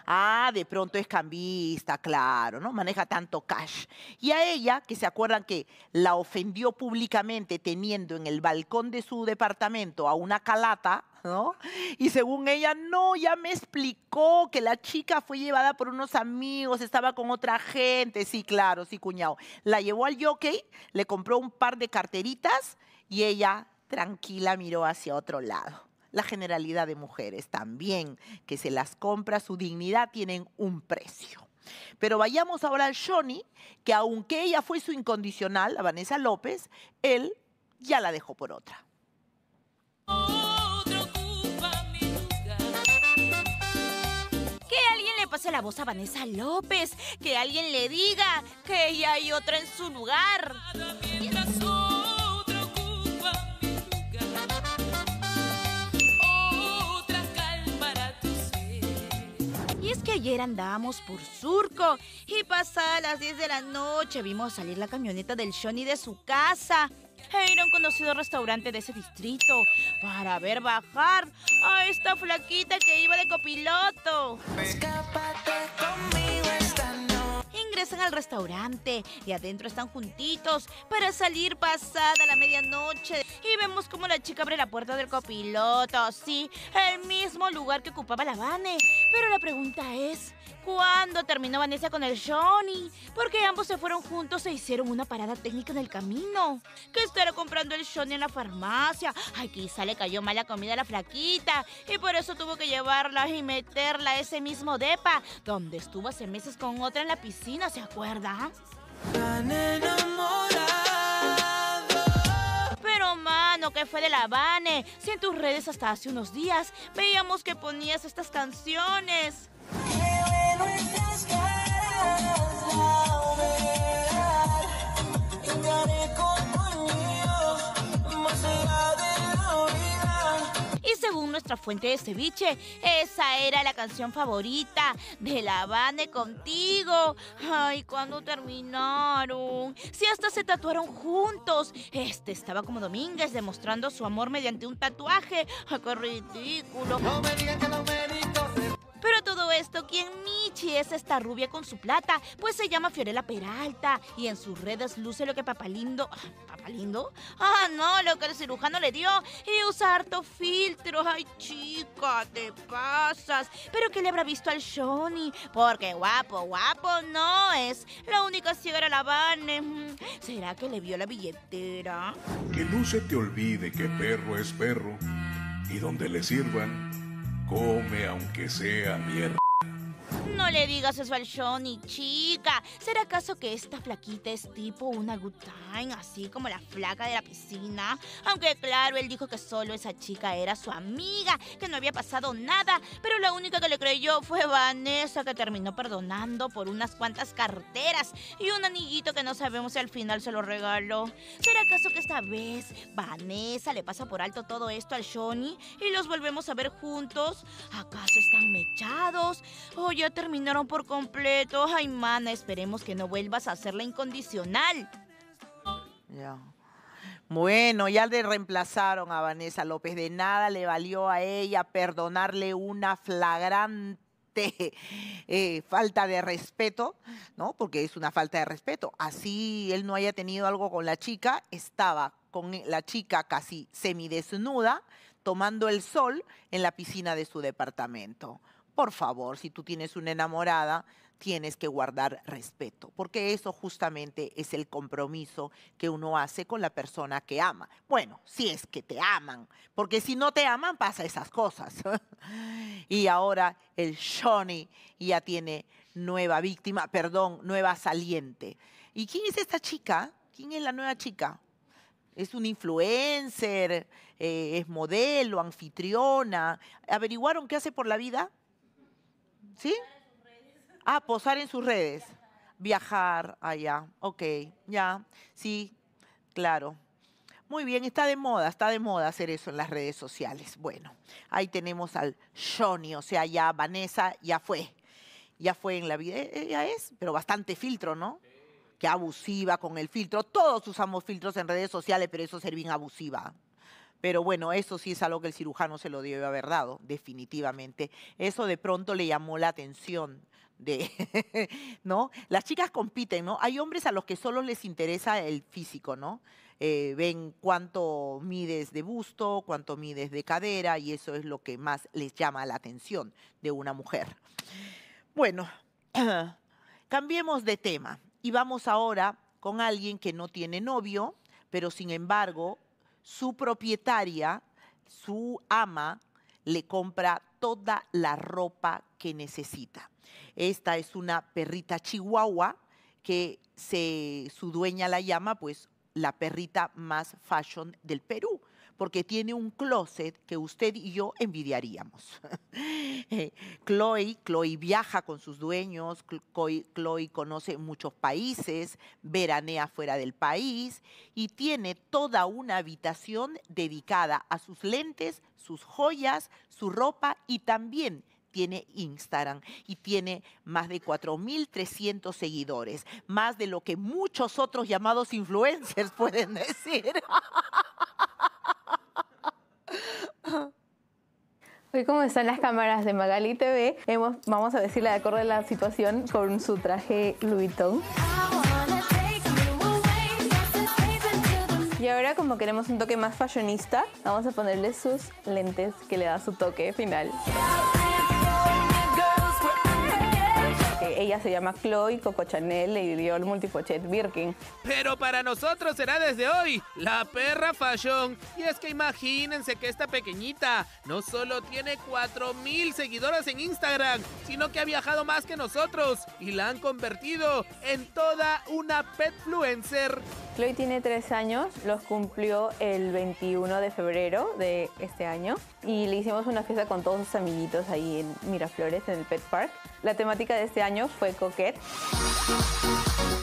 Ah, de pronto es cambista, claro, ¿no? Maneja tanto cash. Y a ella, que se acuerdan que la ofendió públicamente teniendo en el balcón de su departamento a una calata, ¿no? Y según ella, no, ya me explicó que la chica fue llevada por unos amigos, estaba con otra gente, sí, claro, sí, cuñado. La llevó al jockey, le compró un par de carteritas y ella tranquila miró hacia otro lado la generalidad de mujeres también, que se las compra, su dignidad tienen un precio. Pero vayamos ahora al Johnny que aunque ella fue su incondicional, a Vanessa López, él ya la dejó por otra. Que alguien le pase la voz a Vanessa López, que alguien le diga que ella hay otra en su lugar. Ayer andábamos por surco y pasadas las 10 de la noche vimos salir la camioneta del Johnny de su casa e ir a un conocido restaurante de ese distrito para ver bajar a esta flaquita que iba de copiloto. Escápate conmigo. En al restaurante y adentro están juntitos para salir pasada la medianoche. Y vemos como la chica abre la puerta del copiloto, sí, el mismo lugar que ocupaba la Vane. Pero la pregunta es, ¿Cuándo terminó Vanessa con el Johnny, porque ambos se fueron juntos e hicieron una parada técnica en el camino. Que estará comprando el Johnny en la farmacia. Ay, quizá le cayó mala comida a la flaquita y por eso tuvo que llevarla y meterla a ese mismo depa, donde estuvo hace meses con otra en la piscina, ¿se acuerda? Pero mano, ¿qué fue de la Vane. Si en tus redes hasta hace unos días veíamos que ponías estas canciones y según nuestra fuente de ceviche. Esa era la canción favorita de la banda contigo. Ay, cuando terminaron. Si hasta se tatuaron juntos. Este estaba como Domínguez demostrando su amor mediante un tatuaje. Ay, qué ridículo. No me digan que pero todo esto, ¿quién Michi es esta rubia con su plata, pues se llama Fiorella Peralta y en sus redes luce lo que Papalindo. Ah, ¿Papalindo? Ah, no, lo que el cirujano le dio y usa harto filtro. Ay, chica, te pasas. Pero que le habrá visto al Shoni, porque guapo, guapo no es. La única ciega era la Vane. ¿Será que le vio la billetera? Que no se te olvide que perro es perro y donde le sirvan Come aunque sea mierda le digas eso al Johnny, chica. ¿Será acaso que esta flaquita es tipo una good time, así como la flaca de la piscina? Aunque claro, él dijo que solo esa chica era su amiga, que no había pasado nada, pero la única que le creyó fue Vanessa, que terminó perdonando por unas cuantas carteras y un anillito que no sabemos si al final se lo regaló. ¿Será acaso que esta vez Vanessa le pasa por alto todo esto al Johnny y los volvemos a ver juntos? ¿Acaso están mechados? ¿O oh, ya terminó? por completo. Jaimana! esperemos que no vuelvas a hacerla incondicional. Bueno, ya le reemplazaron a Vanessa López. De nada le valió a ella perdonarle una flagrante <laughs> eh, falta de respeto, ¿no? Porque es una falta de respeto. Así él no haya tenido algo con la chica, estaba con la chica casi semidesnuda, tomando el sol en la piscina de su departamento por favor, si tú tienes una enamorada, tienes que guardar respeto, porque eso justamente es el compromiso que uno hace con la persona que ama. Bueno, si es que te aman, porque si no te aman pasa esas cosas. <laughs> y ahora el Johnny ya tiene nueva víctima, perdón, nueva saliente. ¿Y quién es esta chica? ¿Quién es la nueva chica? es un influencer, eh, es modelo, anfitriona. ¿Averiguaron qué hace por la vida? ¿Sí? Ah, posar en sus redes. Viajar allá. Ok, ya. Sí, claro. Muy bien, está de moda, está de moda hacer eso en las redes sociales. Bueno, ahí tenemos al Johnny, o sea, ya Vanessa ya fue. Ya fue en la vida, e, e, ya es, pero bastante filtro, ¿no? Que abusiva con el filtro. Todos usamos filtros en redes sociales, pero eso ser bien abusiva. Pero bueno, eso sí es algo que el cirujano se lo debe haber dado, definitivamente. Eso de pronto le llamó la atención de, <laughs> ¿no? Las chicas compiten, ¿no? Hay hombres a los que solo les interesa el físico, ¿no? Eh, ven cuánto mides de busto, cuánto mides de cadera y eso es lo que más les llama la atención de una mujer. Bueno, <clears throat> cambiemos de tema y vamos ahora con alguien que no tiene novio, pero sin embargo su propietaria, su ama, le compra toda la ropa que necesita. Esta es una perrita chihuahua que se, su dueña la llama pues la perrita más fashion del Perú porque tiene un closet que usted y yo envidiaríamos. <laughs> Eh, Chloe, Chloe viaja con sus dueños, Chloe, Chloe conoce muchos países, veranea fuera del país y tiene toda una habitación dedicada a sus lentes, sus joyas, su ropa y también tiene Instagram y tiene más de 4.300 seguidores, más de lo que muchos otros llamados influencers <laughs> pueden decir. <laughs> Hoy como están las cámaras de Magali TV, vamos a decirle de acuerdo a la situación con su traje Louis Vuitton. Y ahora como queremos un toque más fashionista, vamos a ponerle sus lentes que le da su toque final. ella se llama Chloe Coco Chanel y el multipochet Birkin. Pero para nosotros será desde hoy la perra fashion. Y es que imagínense que esta pequeñita no solo tiene 4000 seguidoras en Instagram, sino que ha viajado más que nosotros y la han convertido en toda una petfluencer. Chloe tiene tres años, los cumplió el 21 de febrero de este año y le hicimos una fiesta con todos sus amiguitos ahí en Miraflores, en el Pet Park. La temática de este año fue coquette.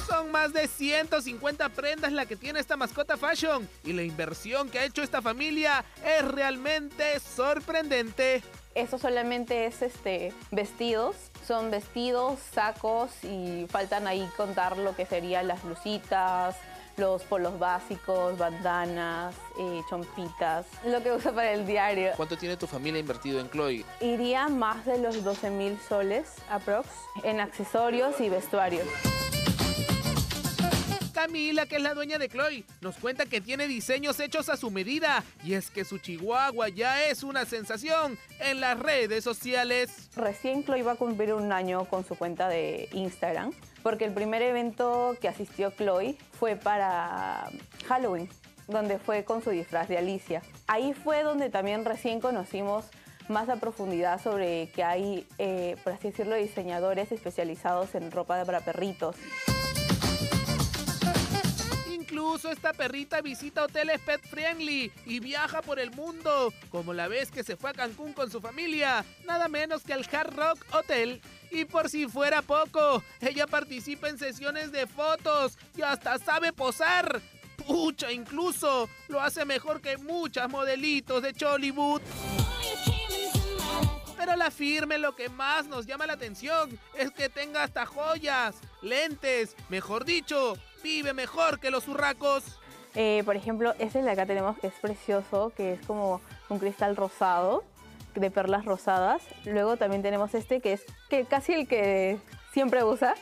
Son más de 150 prendas la que tiene esta mascota fashion y la inversión que ha hecho esta familia es realmente sorprendente. Eso solamente es este vestidos, son vestidos, sacos y faltan ahí contar lo que serían las blusitas, los polos básicos, bandanas, eh, chompitas, lo que usa para el diario. ¿Cuánto tiene tu familia invertido en Chloe? Iría más de los 12.000 mil soles aprox en accesorios y vestuarios. Camila, que es la dueña de Chloe, nos cuenta que tiene diseños hechos a su medida y es que su chihuahua ya es una sensación en las redes sociales. Recién Chloe va a cumplir un año con su cuenta de Instagram porque el primer evento que asistió Chloe fue para Halloween, donde fue con su disfraz de Alicia. Ahí fue donde también recién conocimos más a profundidad sobre que hay, eh, por así decirlo, diseñadores especializados en ropa para perritos. Incluso esta perrita visita hoteles pet friendly y viaja por el mundo, como la vez que se fue a Cancún con su familia, nada menos que al Hard Rock Hotel. Y por si fuera poco, ella participa en sesiones de fotos y hasta sabe posar. Pucha, incluso lo hace mejor que muchas modelitos de Chollywood. Pero la firme lo que más nos llama la atención es que tenga hasta joyas, lentes, mejor dicho, vive mejor que los urracos. Eh, por ejemplo, este de acá tenemos que es precioso, que es como un cristal rosado, de perlas rosadas. Luego también tenemos este que es que casi el que siempre usa.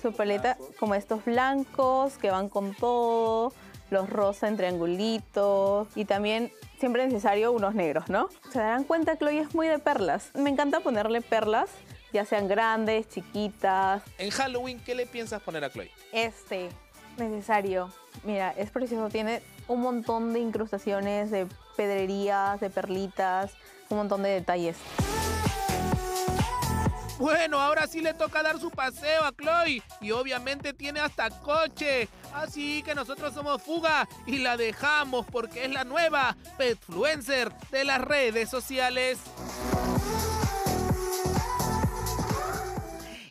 Su paleta, como estos blancos que van con todo, los rosa en triangulitos. Y también siempre necesario unos negros, ¿no? Se darán cuenta, Chloe es muy de perlas. Me encanta ponerle perlas, ya sean grandes, chiquitas. En Halloween, ¿qué le piensas poner a Chloe? Este, necesario. Mira, es precioso, tiene un montón de incrustaciones, de pedrerías, de perlitas, un montón de detalles. Bueno, ahora sí le toca dar su paseo a Chloe y obviamente tiene hasta coche. Así que nosotros somos Fuga y la dejamos porque es la nueva petfluencer de las redes sociales.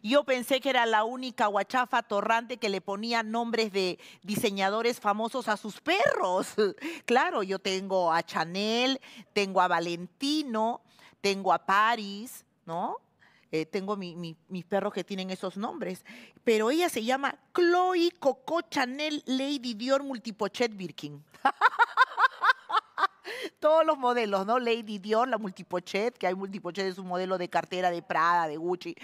Yo pensé que era la única guachafa torrante que le ponía nombres de diseñadores famosos a sus perros. <laughs> Claro, yo tengo a Chanel, tengo a Valentino, tengo a Paris, ¿no? Eh, tengo mi, mis perros que tienen esos nombres, pero ella se llama Chloe Coco Chanel Lady Dior Multipochet Birkin. <laughs> Todos los modelos, ¿no? Lady Dior, la Multipochet, que hay Multipochet, es un modelo de cartera de Prada, de Gucci.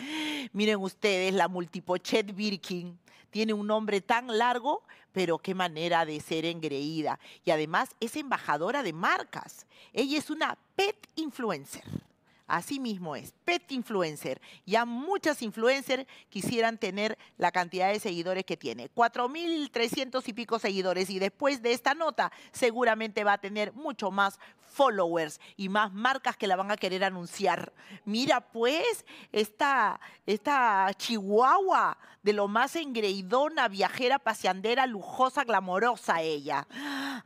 Miren ustedes, la Multipochet Birkin tiene un nombre tan largo, pero qué manera de ser engreída. Y además es embajadora de marcas. Ella es una pet influencer. Así mismo es, pet influencer. Ya muchas influencers quisieran tener la cantidad de seguidores que tiene. 4.300 y pico seguidores y después de esta nota seguramente va a tener mucho más followers y más marcas que la van a querer anunciar. Mira pues esta, esta chihuahua de lo más engreidona, viajera, paseandera, lujosa, glamorosa ella.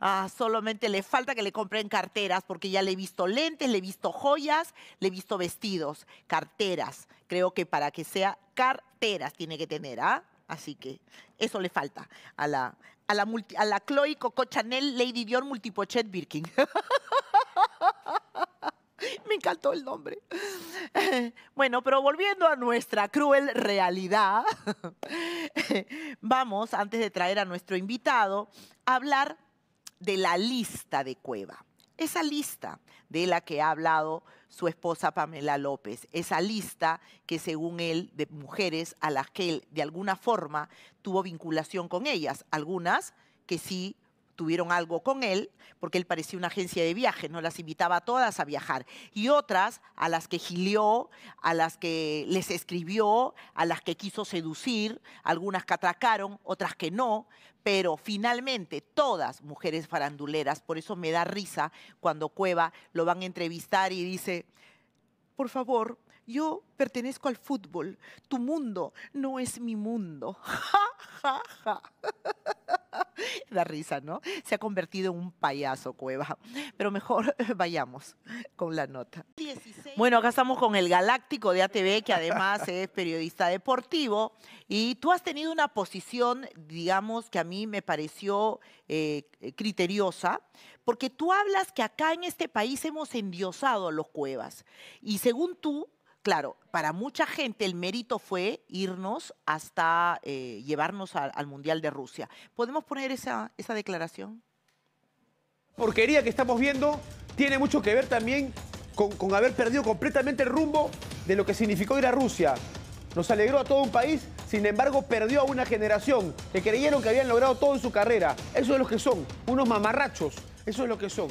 Ah, solamente le falta que le compren carteras porque ya le he visto lentes, le he visto joyas, le he visto vestidos, carteras. Creo que para que sea carteras tiene que tener, ¿ah? Así que eso le falta a la, a la, a la Chloe Coco Chanel Lady Dior Multipochet Birkin. <laughs> <laughs> Me encantó el nombre. <laughs> Bueno, pero volviendo a nuestra cruel realidad, <laughs> vamos, antes de traer a nuestro invitado, a hablar de la lista de Cueva. Esa lista de la que ha hablado su esposa Pamela López, esa lista que según él de mujeres a las que él de alguna forma tuvo vinculación con ellas, algunas que sí tuvieron algo con él, porque él parecía una agencia de viajes, no las invitaba a todas a viajar. Y otras a las que gilió, a las que les escribió, a las que quiso seducir, algunas que atracaron, otras que no, pero finalmente todas mujeres faranduleras, por eso me da risa cuando Cueva lo van a entrevistar y dice, por favor, yo pertenezco al fútbol, tu mundo no es mi mundo. <laughs> Ja, ja, ja. La <laughs> risa, ¿no? Se ha convertido en un payaso cueva. Pero mejor <laughs> vayamos con la nota. Bueno, acá estamos con el Galáctico de ATV, que además es periodista deportivo. Y tú has tenido una posición, digamos, que a mí me pareció eh, criteriosa, porque tú hablas que acá en este país hemos endiosado a los cuevas. Y según tú, Claro, para mucha gente el mérito fue irnos hasta eh, llevarnos al Mundial de Rusia. ¿Podemos poner esa, declaración? Porquería que estamos viendo tiene mucho que ver también con, con, haber perdido completamente el rumbo de lo que significó ir a Rusia. Nos alegró a todo un país, sin embargo perdió a una generación que creyeron que habían logrado todo en su carrera. Eso es lo que son, unos mamarrachos, eso es lo que son.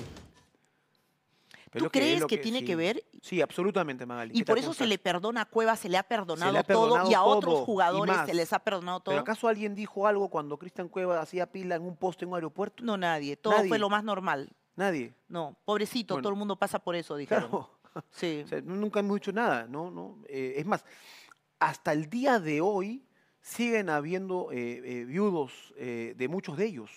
¿Tú crees que, tiene que ver? Sí, absolutamente, Magali. Y por eso se le perdona a Cueva, se le ha perdonado, todo y a otros jugadores se les ha perdonado todo. ¿Pero acaso alguien dijo algo cuando Cristian Cueva hacía pila en un poste en un aeropuerto? No, nadie. Todo fue lo más normal. Nadie. No, pobrecito, todo el mundo pasa por eso, dijeron. <laughs> Sí. nunca hemos dicho nada, ¿no? no eh, es más, hasta el día de hoy siguen habiendo eh, eh, viudos de muchos de ellos.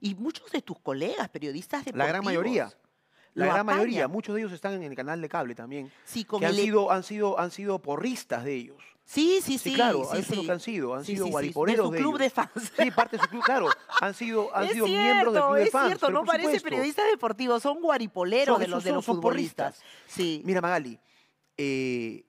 Y muchos de tus colegas periodistas deportivos. La gran mayoría. La gran mayoría, muchos de ellos están en el canal de cable también. Sí, que han, e sido, han, sido, han sido porristas de ellos. Sí, sí, sí. sí claro, eso es lo que han sido. Han sido guaripoleros de su club de, fans. Sí, parte de su club, claro. Han sido, han sido miembros del club de fans. Es cierto, no parece periodista periodistas deportivos, son guaripoleros de los, de los futbolistas. Porristas. Sí. Mira, Magali, eh,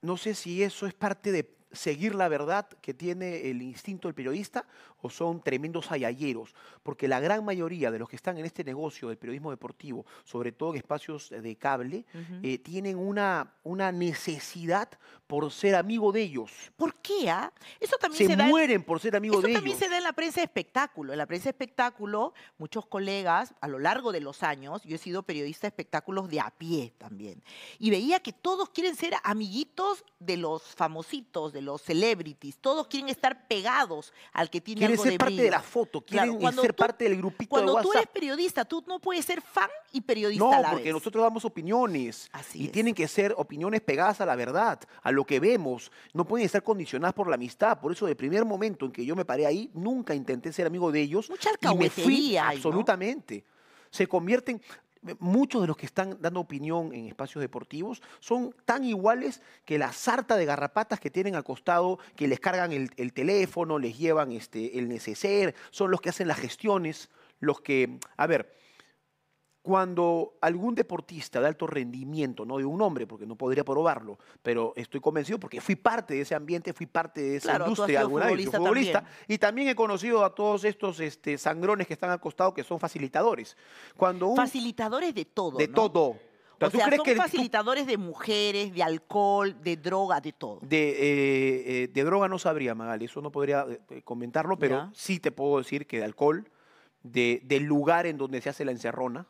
no sé si eso es parte de seguir la verdad que tiene el instinto del periodista o son tremendos hallalleros, porque la gran mayoría de los que están en este negocio del periodismo deportivo, sobre todo en espacios de cable, eh, tienen una, una necesidad por ser amigo de ellos. ¿Por qué? Ah? Eso también se, mueren por ser amigo de ellos. Eso también se da en la prensa de espectáculo. En la prensa de espectáculo, muchos colegas, a lo largo de los años, yo he sido periodista de espectáculos de a pie también, y veía que todos quieren ser amiguitos de los famositos, de los celebrities, todos quieren estar pegados al que tiene quieren ser parte de la foto, quieren ser parte del grupito cuando tú eres periodista, tú no puedes ser fan y periodista no, a la porque nosotros damos opiniones y tienen que ser opiniones pegadas a la verdad, a lo que vemos. No pueden estar condicionadas por la amistad. Por eso, de primer momento en que yo me paré ahí, nunca intenté ser amigo de ellos. Mucha y me fui, absolutamente. se convierten muchos de los que están dando opinión en espacios deportivos son tan iguales que la sarta de garrapatas que tienen al costado, que les cargan el, teléfono, les llevan este, el neceser, son los que hacen las gestiones, los que, a ver, cuando algún deportista de alto rendimiento, no de un hombre, porque no podría probarlo, pero estoy convencido porque fui parte de ese ambiente, fui parte de esa industria alguna vez, futbolista, también. y también he conocido a todos estos este, sangrones que están acostados, que son facilitadores. Cuando facilitadores de todo. De todo. O sea, son que facilitadores de mujeres, de alcohol, de droga, de todo. De, eh, eh, droga no sabría, Magali, eso no podría eh, comentarlo, pero sí te puedo decir que de alcohol, de, del lugar en donde se hace la encerrona,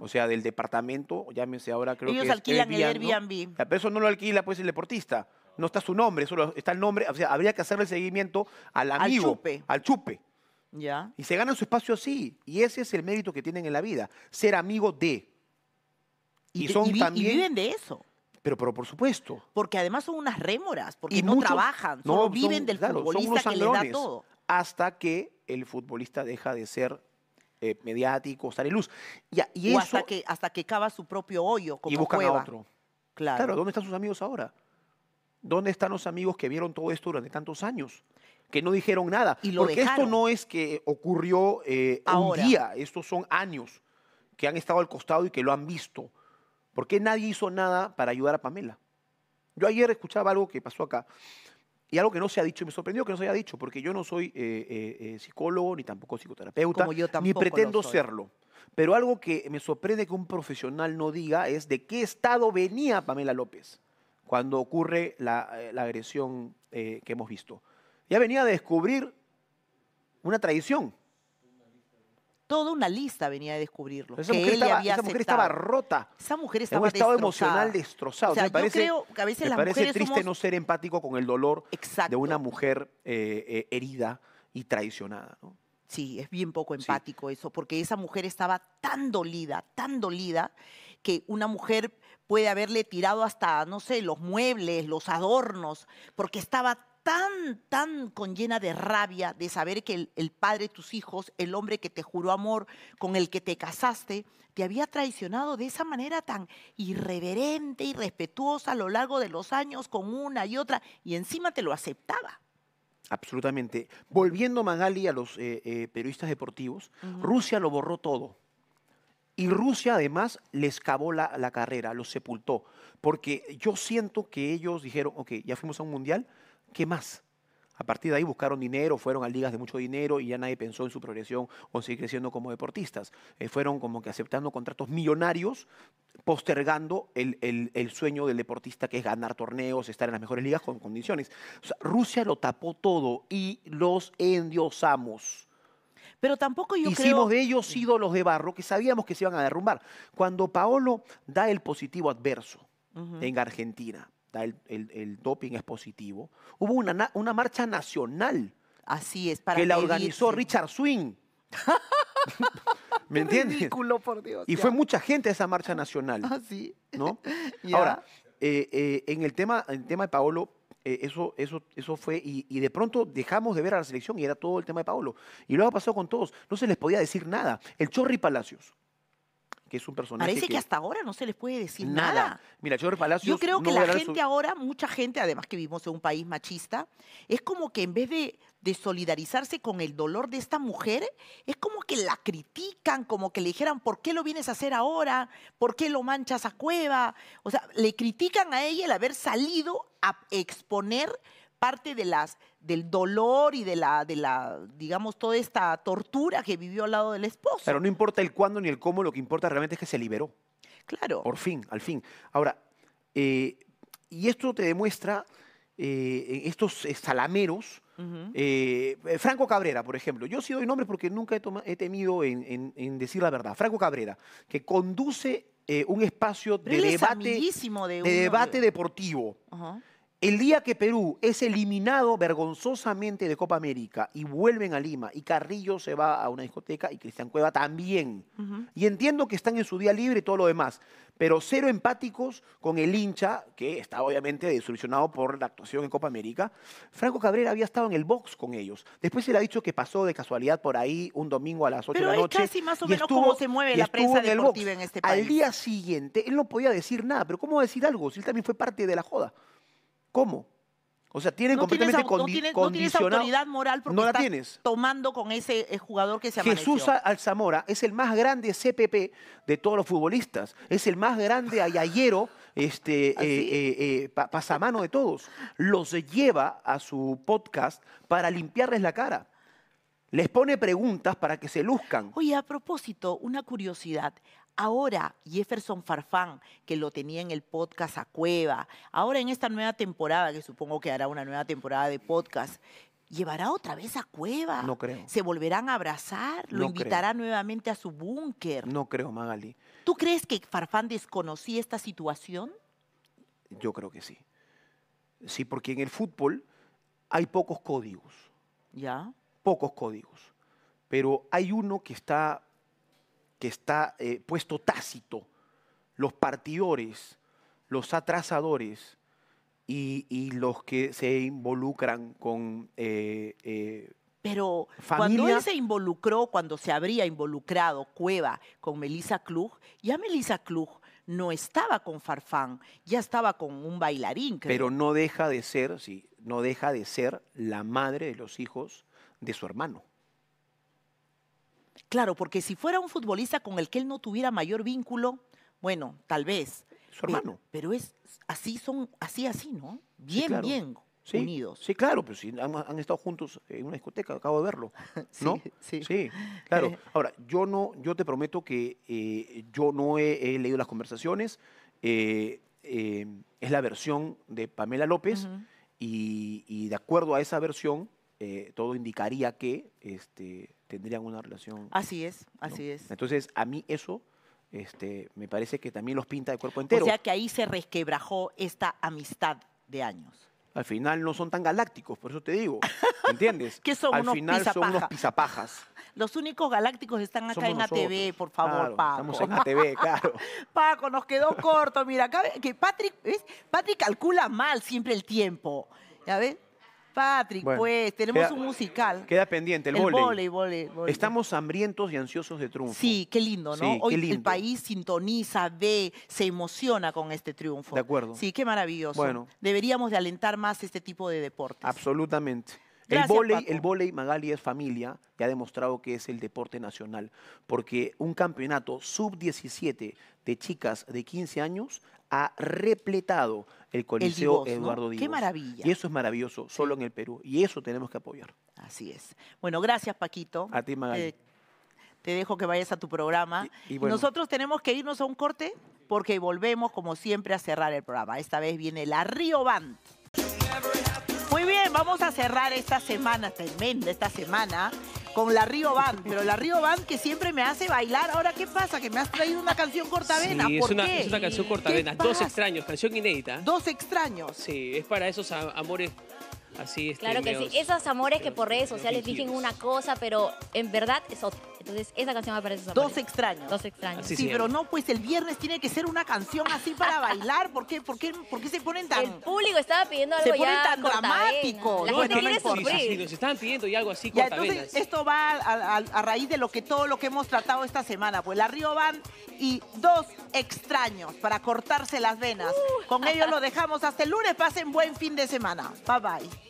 o sea, del departamento, llámese ahora, creo Ellos que. Ellos alquilan el Airbnb. Pero eso no lo alquila, pues, el deportista. No está su nombre, solo está el nombre. O sea, habría que hacerle seguimiento al amigo. Al chupe. Ya. Y se ganan su espacio así. Y ese es el mérito que tienen en la vida. Ser amigo de. Y, son también. viven de eso. Pero, pero, por supuesto. Porque además son unas rémoras, porque no trabajan, no, viven del futbolista que les da todo. Hasta que el futbolista deja de ser eh, mediático, estar en luz. Y, eso, hasta, que, hasta que cava su propio hoyo como y buscan otro. Claro. ¿dónde están sus amigos ahora? ¿Dónde están los amigos que vieron todo esto durante tantos años? que no dijeron nada. porque esto no es que ocurrió eh, un día, estos son años que han estado al costado y que lo han visto. ¿Por qué nadie hizo nada para ayudar a Pamela? Yo ayer escuchaba algo que pasó acá. Y algo que no se ha dicho, y me sorprendió que no se haya dicho, porque yo no soy eh, eh, eh, psicólogo, ni tampoco psicoterapeuta, ni pretendo serlo. Pero algo que me sorprende que un profesional no diga es de qué estado venía Pamela López cuando ocurre la, agresión que hemos visto. Ya venía a descubrir una traición toda una lista venía a descubrirlo. Esa, mujer, estaba, rota. esa mujer estaba rota. Esa estaba En un estado emocional destrozado. yo parece, creo que a veces me parece triste no ser empático con el dolor de una mujer eh, eh, herida y traicionada. Sí, es bien poco empático eso, porque esa mujer estaba tan dolida, tan dolida, que una mujer puede haberle tirado hasta, no sé, los muebles, los adornos, porque estaba tan, tan con llena de rabia de saber que el, padre de tus hijos, el hombre que te juró amor, con el que te casaste, te había traicionado de esa manera tan irreverente y respetuosa a lo largo de los años con una y otra, y encima te lo aceptaba. Absolutamente. Volviendo Magali a los eh, eh, periodistas deportivos, Rusia lo borró todo. Y Rusia además les cavó la, la, carrera, los sepultó. Porque yo siento que ellos dijeron, ok, ya fuimos a un mundial, ¿Qué más? A partir de ahí buscaron dinero, fueron a ligas de mucho dinero y ya nadie pensó en su progresión o seguir creciendo como deportistas. Eh, fueron como que aceptando contratos millonarios, postergando el, sueño del deportista que es ganar torneos, estar en las mejores ligas con condiciones. Rusia lo tapó todo y los endiosamos. Pero tampoco Hicimos de ellos ídolos de barro que sabíamos que se iban a derrumbar. Cuando Paolo da el positivo adverso en Argentina, el, doping es positivo. Hubo una, una marcha nacional. Así es, para que la organizó Richard Swing. <laughs> ¿Me entiendes? Y fue mucha gente esa marcha nacional. Así. Ah, ¿No? <laughs> Ahora, eh, eh, en el tema, el tema de Paolo, eh, eso, eso, eso fue, y, y, de pronto dejamos de ver a la selección y era todo el tema de Paolo. Y luego pasó con todos, no se les podía decir nada. El Chorri Palacios, es un personaje. Parece que, hasta ahora no se les puede decir nada. Mira, Yo creo que la gente ahora, mucha gente, además que vivimos en un país machista, es como que en vez de, de solidarizarse con el dolor de esta mujer, es como que la critican, como que le dijeran, ¿por qué lo vienes a hacer ahora? ¿Por qué lo manchas a cueva? O sea, le critican a ella el haber salido a exponer parte de las, del dolor y de la, de la, digamos, toda esta tortura que vivió al lado del esposo. Pero no importa el cuándo ni el cómo, lo que importa realmente es que se liberó. Claro. Por fin, al fin. Ahora, eh, y esto te demuestra eh, estos eh, salameros. Franco Cabrera, por ejemplo. Yo sí doy nombres porque nunca he, temido en, decir la verdad. Franco Cabrera, que conduce un espacio de debate, de, de debate deportivo. El día que Perú es eliminado vergonzosamente de Copa América y vuelven a Lima y Carrillo se va a una discoteca y Cristian Cueva también. Y entiendo que están en su día libre y todo lo demás, pero cero empáticos con el hincha que está obviamente desilusionado por la actuación en Copa América. Franco Cabrera había estado en el box con ellos. Después le ha dicho que pasó de casualidad por ahí un domingo a las 8 de la noche. Pero más o menos cómo se mueve la prensa deportiva en este país. Al día siguiente él no podía decir nada, pero ¿cómo decir algo si él también fue parte de la joda? ¿Cómo? O sea, tienen completamente autoridad moral porque no la tienes. tomando con ese eh, jugador que se amaneció. Jesús Alzamora es el más grande CPP de todos los futbolistas. Es el más grande ayayero, este, <laughs> eh, eh, pasamano de todos. Los lleva a su podcast para limpiarles la cara. Les pone preguntas para que se luzcan. Oye, a propósito, una curiosidad. Ahora Jefferson Farfán, que lo tenía en el podcast a Cueva, ahora en esta nueva temporada, que supongo que hará una nueva temporada de podcast, ¿llevará otra vez a Cueva? No creo. ¿Se volverán a abrazar? ¿Lo invitará nuevamente a su búnker? No creo, Magali. ¿Tú crees que Farfán desconocía esta situación? Yo creo que sí. Sí, porque en el fútbol hay pocos códigos. ¿Ya? pocos códigos, pero hay uno que está, que está eh, puesto tácito. Los partidores, los atrasadores y, los que se involucran con... Eh, eh, pero cuando él se involucró, cuando se habría involucrado Cueva con Melissa Klug, ya Melissa Klug no estaba con Farfán, ya estaba con un bailarín. Pero no deja de ser, sí, no deja de ser la madre de los hijos de su hermano. Claro, porque si fuera un futbolista con el que él no tuviera mayor vínculo, bueno, tal vez. Su hermano. Eh, pero, es así, son así, así, ¿no? Bien, bien unidos. Sí, claro, pues si han, estado juntos en una discoteca, acabo de verlo. <laughs> ¿No? sí, sí. claro. <laughs> Ahora, yo no, yo te prometo que eh, yo no he, leído las conversaciones. Eh, es la versión de Pamela López y, de acuerdo a esa versión, eh, todo indicaría que este, tendrían una relación. Así es, así es. Entonces, a mí eso este, me parece que también los pinta de cuerpo entero. O sea que ahí se resquebrajó esta amistad de años. Al final no son tan galácticos, por eso te digo. ¿Entiendes? <laughs> que son Al final son unos pizapajas. Los únicos galácticos están acá en la ATV, por favor, Paco. Estamos en ATV, <laughs> claro. Paco, nos quedó corto. Mira, que Patrick, Patrick calcula mal siempre el tiempo. ¿Ya ves? Patrick, pues, tenemos un musical. Queda pendiente, el, el Estamos hambrientos y ansiosos de triunfo. Sí, qué lindo, ¿no? Hoy el país sintoniza, ve, se emociona con este triunfo. De acuerdo. Sí, qué maravilloso. Bueno. Deberíamos de alentar más este tipo de deportes. Absolutamente. el volei, el volei, Magali, es familia y ha demostrado que es el deporte nacional, porque un campeonato sub-17 de chicas de 15 años ha repletado el Coliseo Eduardo Díaz. Qué maravilla. Y eso es maravilloso, solo en el Perú. Y eso tenemos que apoyar. Así es. Bueno, gracias, Paquito. A ti, Magali. te dejo que vayas a tu programa. Y, Nosotros tenemos que irnos a un corte porque volvemos, como siempre, a cerrar el programa. Esta vez viene la Río Band. Muy bien, vamos a cerrar esta semana, tremenda esta semana, con la Río Band, pero la Río Band que siempre me hace bailar. Ahora, ¿qué pasa? Que me has traído una canción cortavena. Sí, es, una, canción cortavena. Dos extraños, canción inédita. Dos extraños. Sí, es para esos amores así. Este, claro que sí. Esos amores que por redes sociales dicen una cosa, pero en verdad es otra. Entonces esa canción aparece Dos extraños. Dos extraños. sí, pero no, pues el viernes tiene que ser una canción así para bailar. ¿Por qué, por qué, se ponen tan...? El público estaba pidiendo algo se ponen tan dramático. La no, gente no, quiere sufrir. Sí, se estaban pidiendo y algo así ya, entonces, esto va a, raíz de lo que todo lo que hemos tratado esta semana. Pues la Río Van y dos extraños para cortarse las venas. Uh. Con ellos lo dejamos hasta el lunes. Pasen buen fin de semana. Bye, bye.